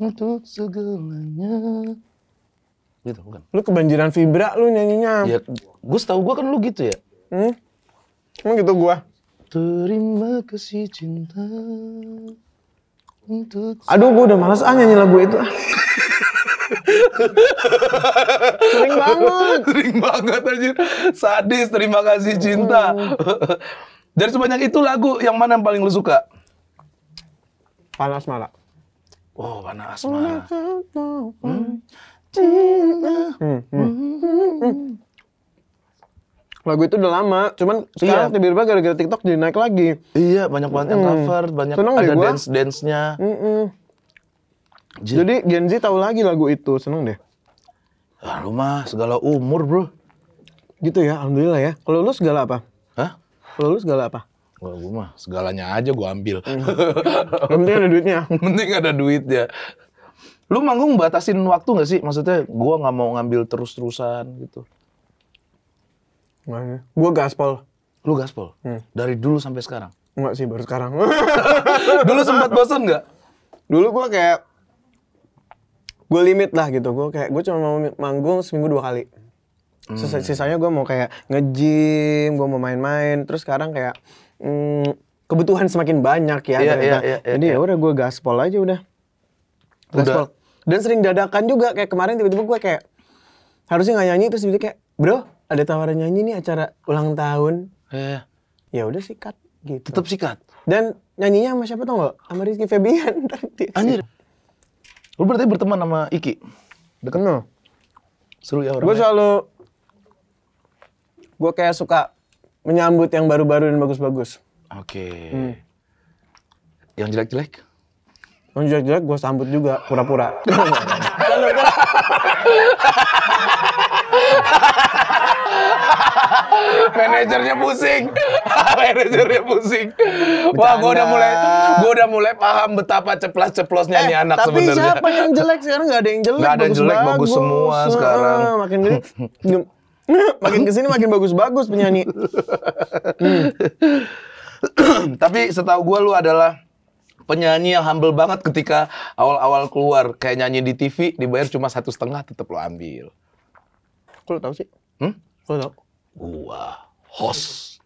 Untuk segalanya. Gitu bukan? Lu kebanjiran vibra lu nyanyinya. Ya, gue setahu gue kan lu gitu ya Hmm? Emang gitu gua. Terima kasih cinta untuk Aduh, gua udah malas, ah nyanyi lagu itu. Ah. Sering banget. [laughs] Sering banget anjir. Sadis, terima kasih cinta. Hmm. Dari sebanyak itu lagu yang mana yang paling lu suka?
Panas malah. Oh, panas hmm. Mara. Hmm. Hmm. Hmm. Hmm. hmm lagu itu udah lama cuman iya. sekarang iya. tiba-tiba gara-gara TikTok jadi naik lagi iya banyak banget yang cover banyak Senang ada dance
dance nya mm
jadi Gen Z tahu lagi lagu itu seneng deh ah, lu mah segala umur bro gitu ya alhamdulillah ya kalau lu segala apa Hah? kalau lu segala apa
kalau gua mah segalanya aja gua ambil mm. [laughs] penting ada duitnya penting ada duit ya. lu manggung batasin waktu gak sih maksudnya Gua nggak mau ngambil terus-terusan gitu Nah, ya. Gue gaspol. Lu gaspol? Hmm. Dari dulu sampai
sekarang? Enggak sih, baru sekarang. [laughs] dulu sempat bosan nggak? Dulu gue kayak... Gue limit lah gitu. Gue kayak, gue cuma mau manggung seminggu dua kali. Hmm. sisanya gue mau kayak nge-gym, gue mau main-main. Terus sekarang kayak... Hmm, kebutuhan semakin banyak ya. Iya, iya, iya, Jadi iya. ya udah gue gaspol aja udah. Gaspol. Udah. Dan sering dadakan juga. Kayak kemarin tiba-tiba gue kayak... Harusnya nggak nyanyi, terus tiba-tiba kayak... Bro, ada tawaran nyanyi nih acara ulang tahun. Eh. Ya udah sikat gitu. Tetap sikat. Dan nyanyinya sama siapa tau gak? Sama Rizky Febian. [laughs] Anjir. Lu berarti berteman sama Iki? Deket? No. Seru ya orangnya. Gue selalu... Gue kayak suka menyambut yang baru-baru dan bagus-bagus. Oke. Okay. Hmm. Yang jelek-jelek? Yang jelek-jelek gue sambut
juga, pura-pura. [laughs] [laughs] [laughs] manajernya pusing [laughs] manajernya pusing wah gue udah mulai gue udah mulai paham betapa ceplos ceplosnya eh, anak tapi sebenarnya tapi siapa yang
jelek sekarang nggak ada yang jelek gak ada yang jelek bagus, bagus semua nah, sekarang makin gini [laughs] makin kesini makin bagus-bagus penyanyi hmm.
[coughs] tapi setahu gue lu adalah penyanyi yang humble banget ketika awal-awal keluar kayak nyanyi di TV dibayar cuma satu setengah tetap lo ambil. Kok lo tau
sih? Hmm?
Gua host.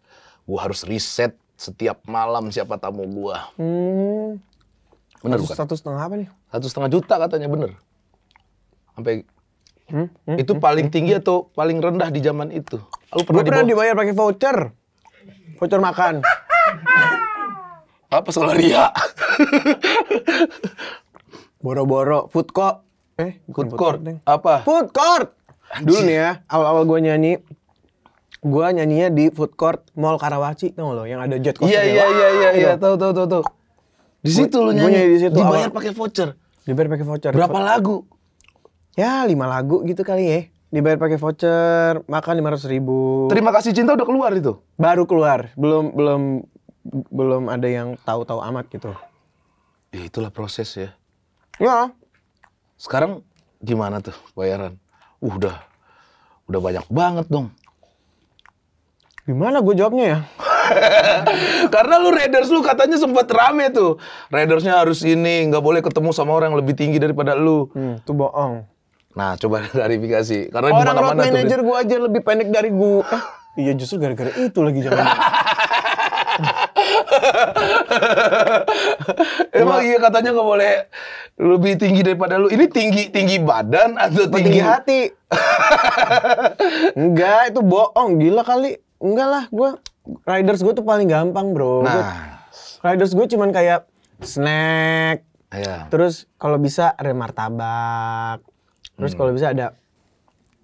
Gua harus riset setiap malam siapa tamu gua.
Hmm. Bener bukan? Satu setengah apa nih?
Satu setengah juta katanya bener. Sampai
hmm? hmm itu hmm? paling hmm. tinggi hmm? atau paling rendah di zaman itu. Lu pernah, pernah dibayar pakai voucher? Voucher makan.
apa soal ria?
Boro-boro food court. Eh, food court. Apa? Food court dulu nih ya awal-awal gue nyanyi gue nyanyinya di food court Mall Karawaci tau lo yang ada jet coaster iya, ya? iya iya iya iya iya tau tau tahu di situ lo nyanyi nyanyi di situ dibayar pakai voucher dibayar pakai voucher berapa lagu ya lima lagu gitu kali ya dibayar pakai voucher makan lima ratus ribu terima kasih cinta udah keluar itu baru keluar belum belum belum ada yang tahu-tahu amat gitu
ya itulah proses ya ya sekarang gimana tuh bayaran uh, udah udah banyak banget dong. Gimana gue jawabnya ya? [laughs] Karena lu Raiders lu katanya sempat rame tuh. Raidersnya harus ini, nggak boleh ketemu sama orang yang lebih tinggi daripada lu. Hmm, itu bohong. Nah, coba [laughs] klarifikasi. Karena orang road manager
gue aja lebih pendek dari gue. Eh, iya justru gara-gara itu lagi jangan. [laughs] [laughs] Emang iya katanya nggak boleh lebih tinggi daripada lu. Ini tinggi tinggi badan atau tinggi, tinggi hati? [laughs] Enggak, itu bohong. Gila kali. Enggak lah, gue riders gue tuh paling gampang bro. Nah. Gua, riders gue cuman kayak snack. Iya. Terus kalau bisa ada martabak. Terus hmm. kalau bisa ada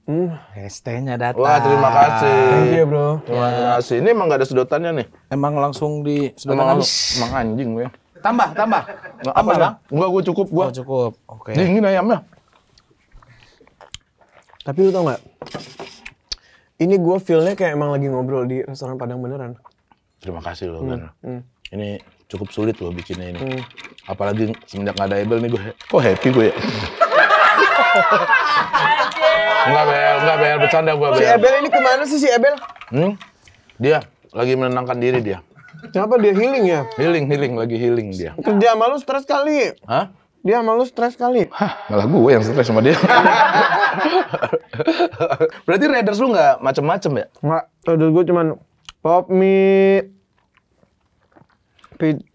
Hmm, ST-nya datang. Wah, terima kasih. Thank you, bro. Terima
iya. kasih. Ini emang gak ada sedotannya nih. Emang langsung di sedotan emang, emang anjing gue. Ya. Tambah, tambah. Nah, tambah, Bang. Enggak, gue cukup, gue. Oh, cukup. Oke. Okay.
Dingin ayamnya. Tapi lu tau gak? Ini gue feel-nya kayak emang lagi ngobrol di restoran Padang beneran.
Terima kasih lo, hmm. Hmm. Ini cukup sulit loh bikinnya ini. Hmm. Apalagi semenjak gak ada Abel nih gue. Kok happy gue ya? [laughs] enggak Bel, enggak Bel, bercanda gua Bel. Si Ebel
ini kemana sih si Ebel?
Hmm? Dia lagi menenangkan diri dia. Kenapa dia healing ya? Healing, healing, lagi healing dia.
Dia malu stres kali. Hah? Dia malu stres kali. Hah,
malah gue yang stres sama dia. [laughs] Berarti Raiders
lu nggak macem-macem ya? Nggak, Raiders gue cuman pop mie,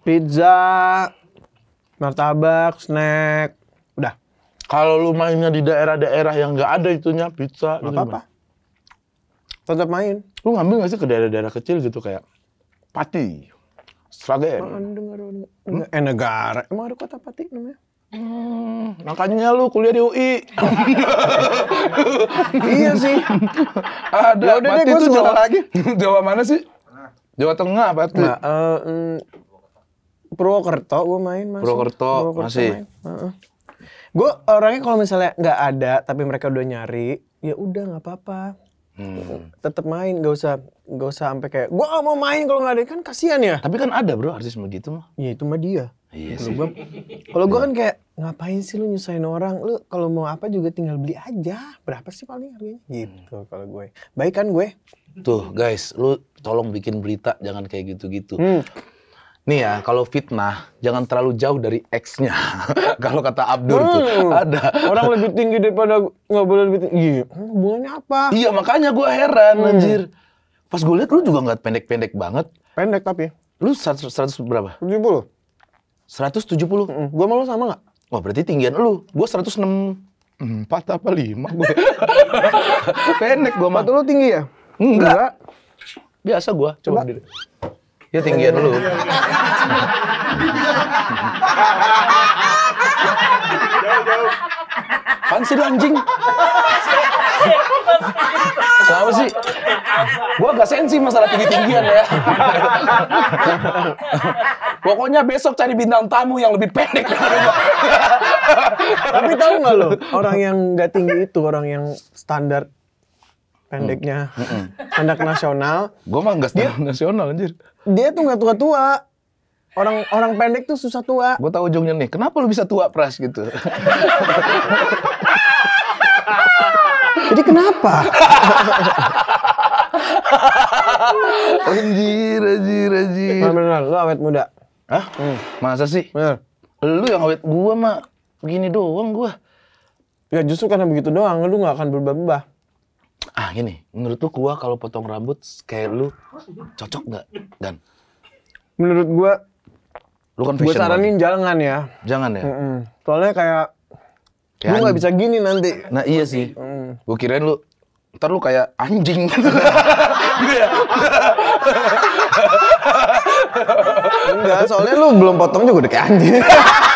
pizza, martabak, snack,
kalau lu mainnya di daerah-daerah yang nggak ada itunya pizza, nggak gitu apa-apa.
Tetap main. Lu ngambil nggak sih ke daerah-daerah kecil gitu kayak Pati, Sragen. Oh, hmm? eh, emang ada kota Pati namanya? Hmm,
makanya lu kuliah di UI. [laughs] iya sih. Ada. Ya udah deh, gue Jawa lagi. [laughs] Jawa mana sih? Jawa Tengah Pati. Nah, uh,
um, Purwokerto gue main masih. Purwokerto, Purwokerto masih. Main. Uh -uh gue orangnya kalau misalnya nggak ada tapi mereka udah nyari ya udah nggak apa-apa hmm. tetap main gak usah gak usah sampai kayak gue gak mau main kalau nggak ada kan kasihan ya tapi kan ada bro artis begitu mah ya itu mah dia iya kalau gue kalau gue kan kayak ngapain sih lu nyusahin orang lu kalau mau apa juga tinggal beli aja berapa sih paling harganya hmm.
gitu kalau gue baik kan gue tuh guys lu tolong bikin berita jangan kayak gitu-gitu hmm. Nih ya, kalau fitnah jangan terlalu jauh dari X-nya. [laughs] kalau kata Abdur hmm, tuh ada orang lebih tinggi daripada nggak boleh lebih tinggi. Iya,
hubungannya apa? Iya makanya gue heran hmm. anjir.
Pas gue lihat lu juga nggak pendek-pendek banget. Pendek tapi. Lu 100, 100 berapa? Seratus tujuh puluh. gue malu sama nggak? Wah berarti tinggian lu. Gue enam empat apa lima gue [laughs] pendek gue mah. lu tinggi ya? Enggak. Enggak. Biasa gue. Coba. Coba. Ya tinggian lu. Pan sih anjing? Kenapa sih? Gua gak sensi masalah tinggi-tinggian ya. Pokoknya besok cari bintang tamu yang lebih pendek.
Tapi tahu nggak lo, orang yang nggak tinggi itu orang yang standar pendeknya hmm. Hmm. pendek anak nasional. Gue mah nggak dia, nasional anjir. Dia tuh nggak tua-tua. Orang orang pendek tuh susah tua.
Gue tau ujungnya nih. Kenapa lu bisa tua pras gitu? Jadi kenapa? anjir, anjir, anjir. Bener, bener, lu awet muda. Hah? Hmm. Masa sih? Bener. Lu yang awet gue mah begini doang gue Ya justru karena begitu doang, lu nggak akan berubah-ubah ah gini menurut lu gua kalau potong rambut kayak lu cocok nggak dan menurut gua lu kan gua saranin
banget. jangan ya jangan ya mm -mm. soalnya kayak
Kayak lu nggak bisa gini nanti. Nah iya sih. Mm. Gue kirain lu ntar lu kayak
anjing [laughs] gitu ya. Enggak, soalnya lu belum potong juga udah kayak anjing. [laughs]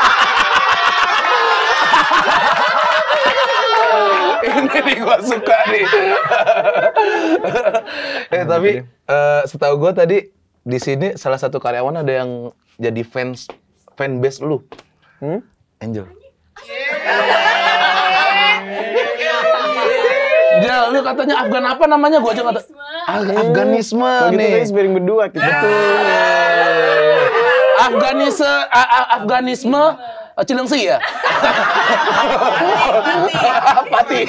ini gue suka nih.
[laughs] eh, tapi uh, setahu gue tadi di sini salah satu karyawan ada yang jadi fans fan base lu. Hmm? Angel. Ya, [laughs] lu katanya Afgan apa namanya? Gue aja kata Afganisme Kalau gitu nih. Kalau
berdua kita. Betul. [laughs]
Afganisme, Afganisme, Oh, Cilengsi ya? Pati. Pati.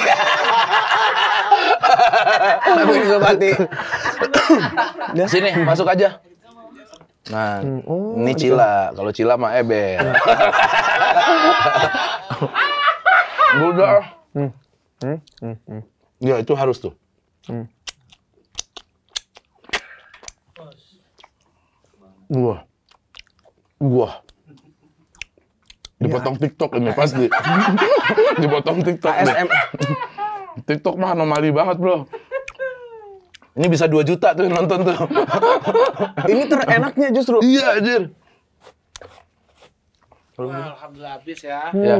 Pati. Pati. Nah, sini, masuk aja. Nah, hmm, oh, ini Cila. Kalau Cila mah Eben. Udah. Hmm. Hmm. Hmm. Hmm. Ya, itu harus tuh. Hmm. Wah. Wah. Dipotong ya. TikTok ini pasti. [laughs] Dipotong TikTok. ASM. TikTok mah anomali banget, Bro. Ini bisa 2 juta tuh yang nonton tuh. [laughs]
ini terenaknya justru.
Iya, anjir. alhamdulillah habis ya. Hmm. ya.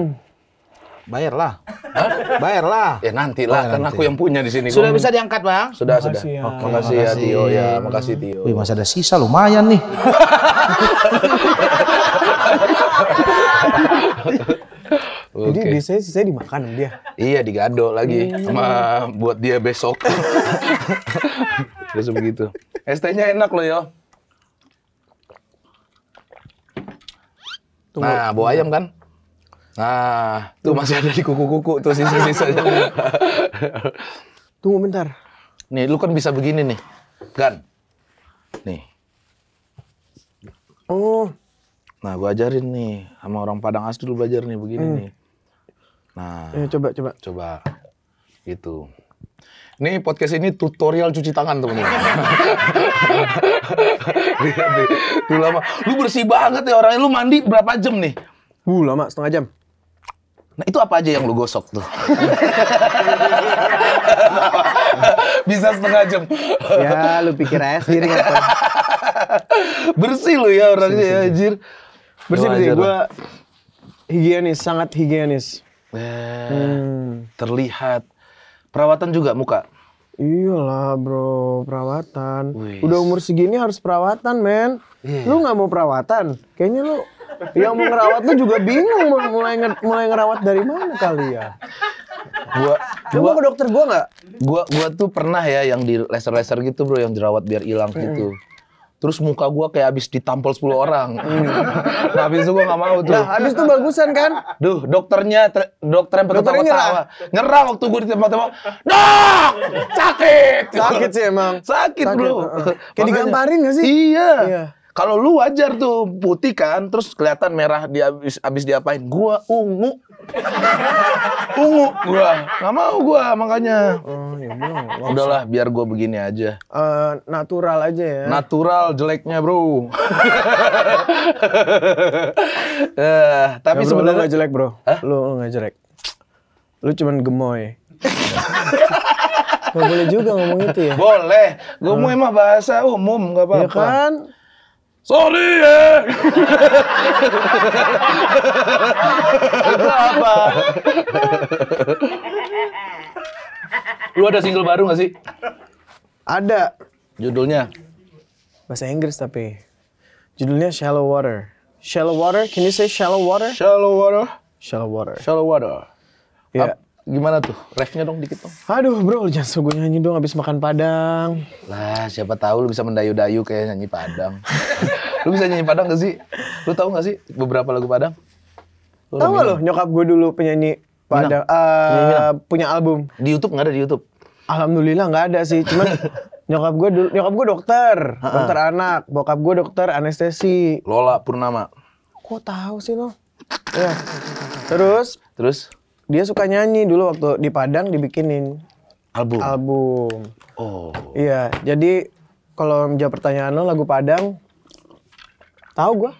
Bayarlah. Hah? Bayarlah. Ya kan nanti lah, karena aku yang punya di sini. Sudah bisa diangkat, Bang? Sudah, makasih sudah. Ya. Okay. makasih, makasih ya, oh, ya Tio ya, makasih Tio. Wih, masih ada sisa lumayan nih. [laughs] okay. Jadi biasanya
sisanya dimakan dia.
Iya, digado lagi hmm. sama buat dia besok. Terus [laughs] begitu. Es tehnya enak loh, yo. Tunggu. Nah, bawa ayam kan? Nah, tuh masih ada di kuku-kuku tuh sisa-sisanya.
[laughs] Tunggu bentar.
Nih, lu kan bisa begini nih. kan Nih. Oh, Nah, gua ajarin nih sama orang Padang asli dulu belajar nih begini hmm. nih. Nah, ya, coba coba. Coba. Gitu. Nih podcast ini tutorial cuci tangan teman-teman. [laughs] Lihat lama. Lu bersih banget ya orangnya. Lu mandi berapa jam nih? Uh, lama setengah jam. Nah itu apa aja yang lu gosok tuh? [laughs] Bisa setengah jam.
ya lu pikir aja sendiri kan, [laughs] bersih lu ya orangnya ya, anjir
bersih bersih gue
higienis sangat higienis eh, hmm. terlihat perawatan juga muka Iyalah bro, perawatan. Wih. Udah umur segini harus perawatan, men. Yeah. Lu nggak mau perawatan? Kayaknya lu yang mau ngerawat tuh juga bingung mulai nger- mulai ngerawat dari mana kali ya. Gua, lu gua mau ke dokter gua nggak? Gua gua tuh pernah
ya yang di laser-laser gitu, bro, yang jerawat biar hilang -hmm. gitu terus muka gue kayak abis ditampol 10 orang. [laughs] Hmm. nah, abis itu gue gak mau tuh. Nah, abis itu bagusan kan? Duh, dokternya, dokter yang dokternya nyerah. Nyerah waktu gue ditembak-tembak. Dok! Sakit! Sakit sih emang. Sakit, Sakit bro. Uh, uh. Kayak Makanya, digamparin gak sih? Iya. iya. Kalau lu wajar tuh putih kan, terus kelihatan merah dia abis, abis diapain? Gua ungu, ungu, gua
nggak mau gua makanya. Oh, ya Udahlah,
biar gua begini aja.
Uh, natural aja ya.
Natural jeleknya bro. uh,
[laughs] tapi ya, sebenarnya nggak jelek bro. Huh? Lu nggak jelek. Lu cuman gemoy. Gak boleh juga ngomong itu ya? Boleh. Gue eh. mau emang bahasa umum, gak iya apa-apa. Ya kan? Sorry
ya. Itu apa?
Lu ada single baru gak sih? Ada. Judulnya? Bahasa Inggris tapi. Judulnya Shallow Water. Shallow Water? Can you say Shallow Water? Shallow Water. Shallow Water. Shallow Water. Yeah
gimana tuh? Refnya dong dikit dong.
Aduh bro, jangan jangan gue nyanyi dong abis
makan padang. Lah siapa tahu lu bisa mendayu-dayu kayak nyanyi padang. [laughs] lu bisa
nyanyi padang gak sih? Lu tahu gak sih beberapa lagu padang? Tahu gak lo nyokap gue dulu penyanyi padang uh, punya album. Di YouTube gak ada di YouTube? Alhamdulillah gak ada sih, cuman [laughs] nyokap gue dulu nyokap gue dokter, dokter anak, bokap gue dokter anestesi. Lola Purnama. Kok tahu sih lo? Ya. Terus? Terus? dia suka nyanyi dulu waktu di Padang dibikinin album. Album. Oh. Iya, jadi kalau menjawab pertanyaan lo lagu Padang tahu gue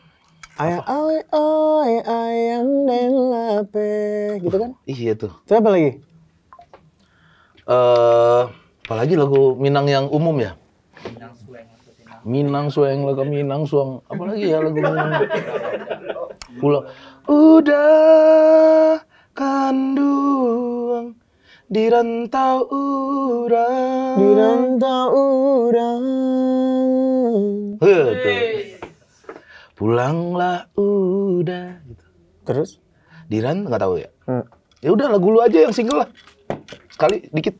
Ayah awe oe ayang den lape gitu kan?
Iya tuh. Terus apa lagi? Eh uh, apalagi lagu Minang yang umum ya? Minang suang Minang Sueng lagu Minang Suang.
Apalagi ya lagu Minang.
[laughs] Pulang. Udah
kandung di rantau urang di rantau urang
pulanglah
udah
gitu. terus di nggak tahu ya hmm. ya udah lagu lu aja yang single lah sekali dikit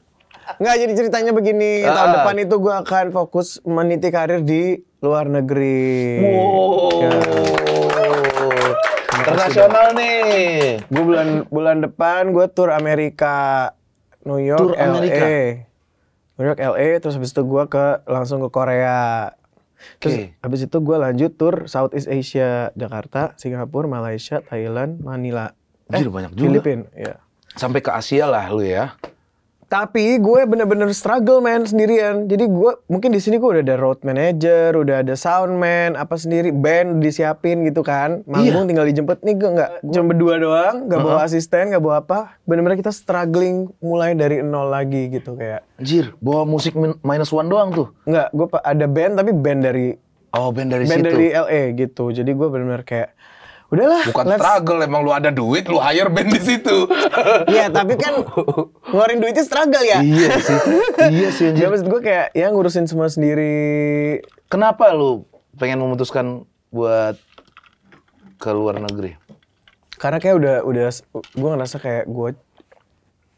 Nggak, jadi ceritanya begini. Ah. Tahun depan itu gue akan fokus meniti karir di luar negeri. Wow. Ya internasional nih. Gue bulan bulan depan gue tour Amerika, New York, tour LA. Amerika. New York, LA, terus habis itu gue ke langsung ke Korea. Terus okay. habis itu gue lanjut tour Southeast Asia, Jakarta, Singapura, Malaysia, Thailand, Manila. Eh, Jadi banyak juga. Filipin, ya.
Sampai ke Asia lah lu ya
tapi gue bener-bener struggle man sendirian jadi gue mungkin di sini gue udah ada road manager udah ada sound man, apa sendiri band disiapin gitu kan manggung iya. tinggal dijemput nih gue nggak cuma berdua doang nggak bawa uh -huh. asisten nggak bawa apa bener-bener kita struggling mulai dari nol lagi gitu kayak anjir bawa musik minus one doang tuh nggak gue ada band tapi band dari oh band dari band situ. dari LA gitu jadi gue bener-bener kayak udahlah bukan let's... struggle emang lu ada duit lu hire band di situ [laughs] iya tapi kan ngeluarin duitnya struggle ya iya sih iya sih [laughs] ya maksud gue kayak ya ngurusin semua sendiri kenapa lu pengen memutuskan buat ke luar negeri karena kayak udah udah gue ngerasa kayak gue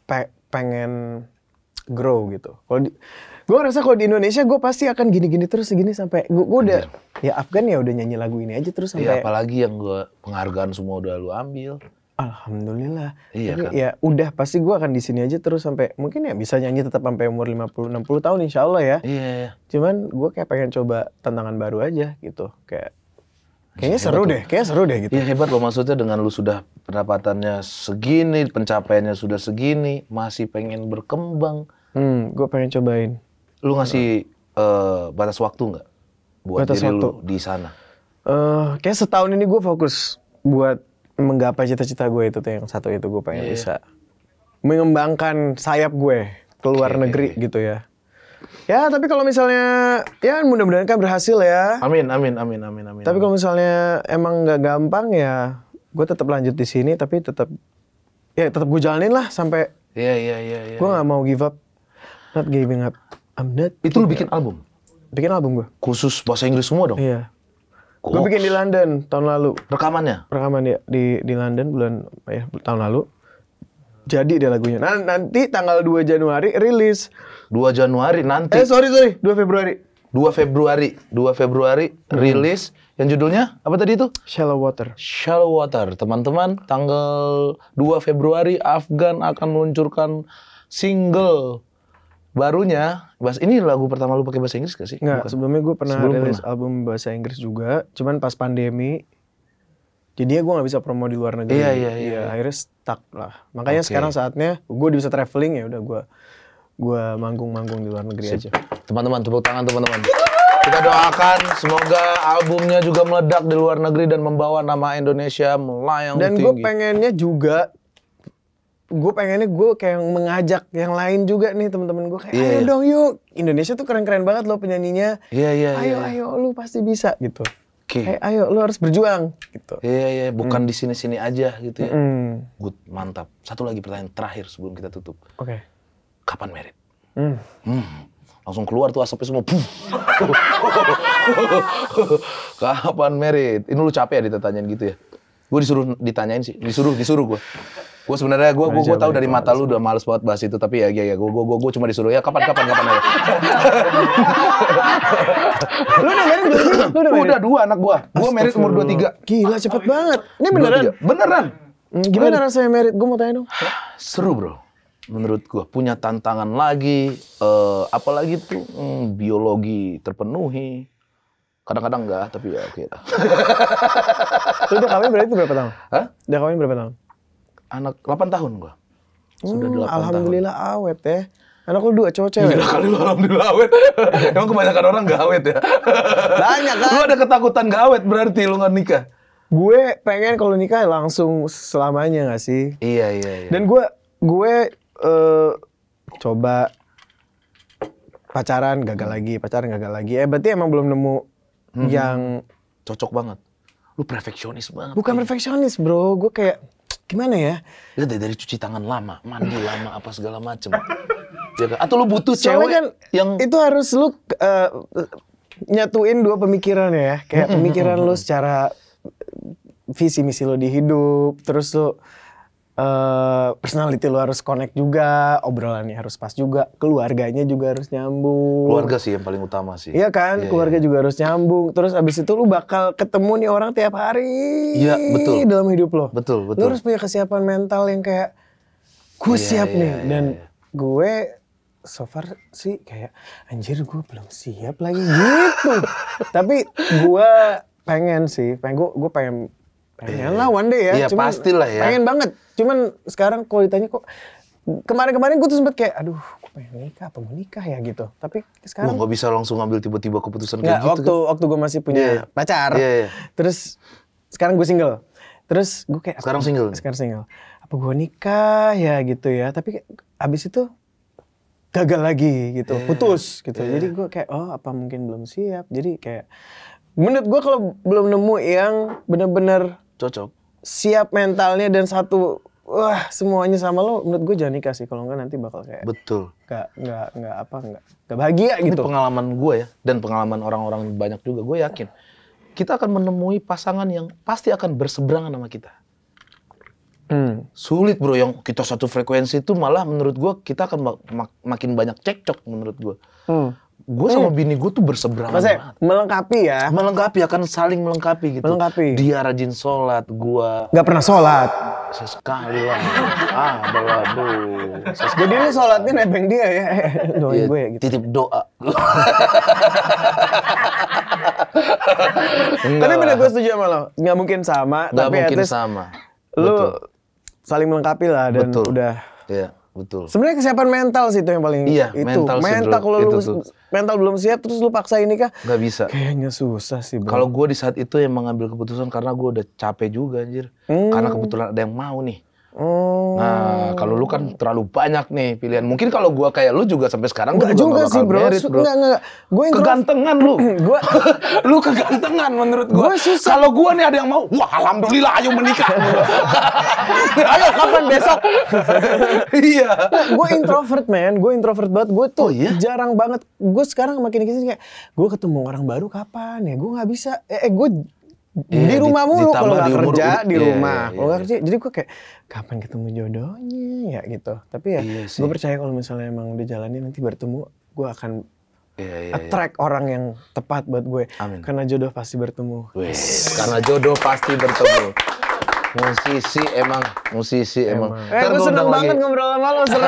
pe pengen grow gitu kalau gue ngerasa kalau di Indonesia gue pasti akan gini-gini terus segini sampai gue, udah Anjir. Iya. ya Afgan ya udah nyanyi lagu ini aja terus iya, sampai. Ya,
apalagi yang gue penghargaan semua udah lu ambil.
Alhamdulillah. Iya kan? Ya udah pasti gue akan di sini aja terus sampai mungkin ya bisa nyanyi tetap sampai umur 50 60 tahun insyaallah ya. Iya. iya. Cuman gue kayak pengen coba tantangan baru aja gitu kayak
Kayaknya hebat iya, seru tuh. deh, kayaknya seru deh gitu. Iya hebat loh maksudnya dengan lu sudah pendapatannya segini, pencapaiannya sudah segini, masih pengen berkembang.
Hmm, gue pengen cobain. Lu ngasih uh, batas waktu nggak buat batas diri waktu. lu di sana? Uh, kayak setahun ini gue fokus buat menggapai cita-cita gue itu tuh yang satu itu gue pengen yeah. bisa mengembangkan sayap gue ke luar okay. negeri gitu ya. Ya, tapi kalau misalnya ya mudah-mudahan kan berhasil ya. Amin, amin, amin, amin, amin. Tapi kalau misalnya emang nggak gampang ya, gue tetap lanjut di sini, tapi tetap ya tetap gue jalanin lah sampai. Iya, iya, iya. iya. gue nggak mau give up, not giving up. I'm not itu lu bikin album? Bikin album gue. Khusus bahasa Inggris semua dong? Iya. Gue bikin di London tahun lalu. Rekamannya? Rekaman ya di di London bulan ya tahun lalu. Jadi dia lagunya. Nah, nanti tanggal 2 Januari rilis. 2 Januari nanti. Eh sorry sorry,
2 Februari. 2 Februari, 2 Februari hmm. rilis yang judulnya apa tadi itu? Shallow Water. Shallow Water. Teman-teman, tanggal 2 Februari Afgan akan meluncurkan single barunya bahas
ini lagu pertama lu pakai bahasa Inggris gak sih? Enggak, sebelumnya gue pernah Sebelum rilis pernah. album bahasa Inggris juga, cuman pas pandemi jadi ya gue nggak bisa promo di luar negeri. Iya, iya, iya. iya, iya. akhirnya stuck lah. Makanya okay. sekarang saatnya gue bisa traveling ya udah gue gue manggung-manggung di luar negeri Sip. aja. Teman-teman tepuk tangan teman-teman.
Kita doakan
semoga albumnya juga meledak
di luar negeri dan membawa nama Indonesia melayang dan tinggi. Dan gue
pengennya juga gue pengennya gue kayak mengajak yang lain juga nih temen-temen gue kayak yeah, ayo iya. dong yuk Indonesia tuh keren-keren banget loh penyanyinya yeah, yeah, iya, ayo yeah. ayo lu pasti bisa gitu okay. hey,
ayo lu harus berjuang gitu iya yeah, iya yeah. bukan mm. di sini-sini aja gitu ya mm. good mantap satu lagi pertanyaan terakhir sebelum kita tutup
oke okay. kapan merit mm. Mm.
langsung keluar tuh asapnya semua [laughs] kapan merit ini lu capek ya ditanyain gitu ya gue disuruh ditanyain sih disuruh disuruh gue Gue sebenarnya gue gue tahu dari mata lu udah males banget bahas itu tapi ya ya ya gue gue gue cuma disuruh ya kapan kapan kapan aja.
[laughs] lu udah
merit Udah, udah dua anak gue. Gue merit umur dua tiga. Gila cepet banget. Ini beneran? Beneran. Hmm, gimana rasanya merit Gue mau tanya dong.
Seru bro menurut gue punya tantangan lagi uh, apalagi tuh hmm, biologi terpenuhi kadang-kadang enggak tapi ya oke okay lah.
udah kawin berarti berapa tahun? Hah? Udah kawin berapa tahun? anak 8 tahun gua. Sudah hmm, alhamdulillah tahun. awet ya. Anak lu dua cowok cewek. Gila kali lu alhamdulillah
awet. [laughs] Emang kebanyakan orang gak awet ya?
Banyak kan? Lu ada ketakutan gak awet berarti lu gak nikah? Gue pengen kalau nikah langsung selamanya gak sih? Iya, iya, iya. Dan gue, gue uh, coba pacaran gagal lagi, pacaran gagal lagi. Eh berarti emang belum nemu hmm. yang cocok banget. Lu perfeksionis banget. Bukan ya. perfeksionis, Bro. Gue kayak gimana ya? Itu dari, dari cuci tangan lama, mandi lama, apa segala macem. ya kan? Atau lu butuh Soalnya cewek kan yang itu harus lu uh, nyatuin dua pemikiran ya, kayak pemikiran lu secara visi misi lo di hidup, terus lu Eh, personality lu harus connect juga, obrolannya harus pas juga, keluarganya juga harus nyambung. Keluarga
sih yang paling utama sih. Iya
kan, yeah, iya. keluarga yeah. juga harus nyambung. Terus abis itu lu bakal ketemu nih orang tiap hari. Iya yeah, betul. Dalam hidup lo. Betul betul. Lu harus punya kesiapan mental yang kayak gue yeah, siap yeah, nih yeah, dan yeah. gue so far sih kayak anjir gue belum siap lagi gitu. [laughs] Tapi gue pengen sih, pengen gue gue pengen Pengen lah one day ya. Iya pasti lah ya. Pengen banget. Cuman sekarang kalau ditanya kok kemarin-kemarin gue tuh sempet kayak aduh gue pengen nikah apa mau nikah ya gitu tapi sekarang gue
bisa langsung ngambil tiba-tiba keputusan kayak gitu waktu kan? waktu gue masih punya yeah. Iya. pacar yeah, yeah.
terus sekarang gue single terus gue kayak sekarang single sekarang single apa gue nikah ya gitu ya tapi abis itu gagal lagi gitu yeah. putus iya. gitu yeah. jadi gue kayak oh apa mungkin belum siap jadi kayak menurut gue kalau belum nemu yang benar-benar cocok siap mentalnya dan satu wah semuanya sama lo menurut gue jangan nikah sih kalau enggak nanti bakal kayak betul nggak nggak nggak apa nggak nggak bahagia Ini gitu pengalaman gue ya dan pengalaman orang-orang banyak juga gue yakin kita akan menemui
pasangan yang pasti akan berseberangan sama kita hmm. sulit bro yang kita satu frekuensi itu malah menurut gue kita akan mak makin banyak cekcok menurut gue hmm gue sama hmm. bini gue tuh berseberangan Maksudnya, melengkapi ya melengkapi akan saling melengkapi gitu melengkapi dia rajin sholat gue nggak pernah sholat sesekali lah ah baladu [laughs]
jadi lu sholatnya nebeng dia ya [laughs] doain ya, gue ya gitu titip doa
[laughs] tapi bener gue
setuju sama lo nggak mungkin sama nggak tapi mungkin sama lu saling melengkapi lah dan Betul. udah yeah betul. Sebenarnya kesiapan mental sih itu yang paling iya, itu. Mental, mental kalau lu tuh. mental belum siap terus lu paksa ini kah?
Gak bisa. Kayaknya susah sih. Kalau gue di saat itu yang mengambil keputusan karena gue udah capek juga anjir. Hmm. Karena kebetulan ada yang mau nih.
Hmm.
Nah kalau lu kan terlalu banyak nih pilihan. Mungkin kalau gua kayak lu juga sampai sekarang gua juga, juga sih, bro. Merit, bro. Enggak,
enggak. Gua yang kegantengan lu. [clears throat] gua [laughs] lu kegantengan menurut gua. gua susah.
Kalau gua nih ada yang mau, wah alhamdulillah ayo menikah. [laughs] ayo kapan besok?
[laughs] iya. Nah, gua introvert, man. Gua introvert banget. Gua tuh oh, iya? jarang banget. Gua sekarang makin kesini kayak gua ketemu orang baru kapan ya? Gua nggak bisa. Eh, eh gua Eh, di rumah mulu kalau nggak kerja di rumah iya, rumah iya, kalau nggak iya. kerja jadi gue kayak kapan ketemu jodohnya ya gitu tapi ya iya gue percaya kalau misalnya emang udah jalannya nanti bertemu gue akan attract orang yang tepat buat gue Amin. karena jodoh pasti bertemu Wih, karena
jodoh pasti bertemu Musisi emang, musisi emang. emang. Eh, gue seneng banget lagi. ngobrol sama lo, seru. [laughs]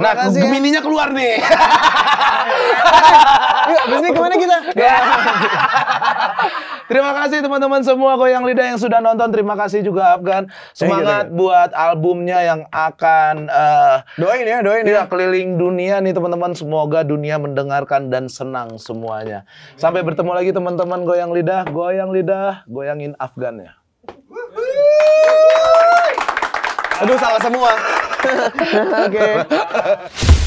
nah, Makasih, ya. gemininya keluar nih. Yuk, abis ini kemana kita? [laughs] Ya. Terima kasih teman-teman semua goyang lidah yang sudah nonton. Terima kasih juga Afgan. Semangat thank you, buat albumnya yang akan uh, doain ya, doain ya. Iya, keliling dunia nih teman-teman. Semoga dunia mendengarkan dan senang semuanya. Sampai bertemu lagi teman-teman goyang lidah, goyang lidah, goyangin Afgan ya.
Aduh salah semua. [laughs] Oke. okay.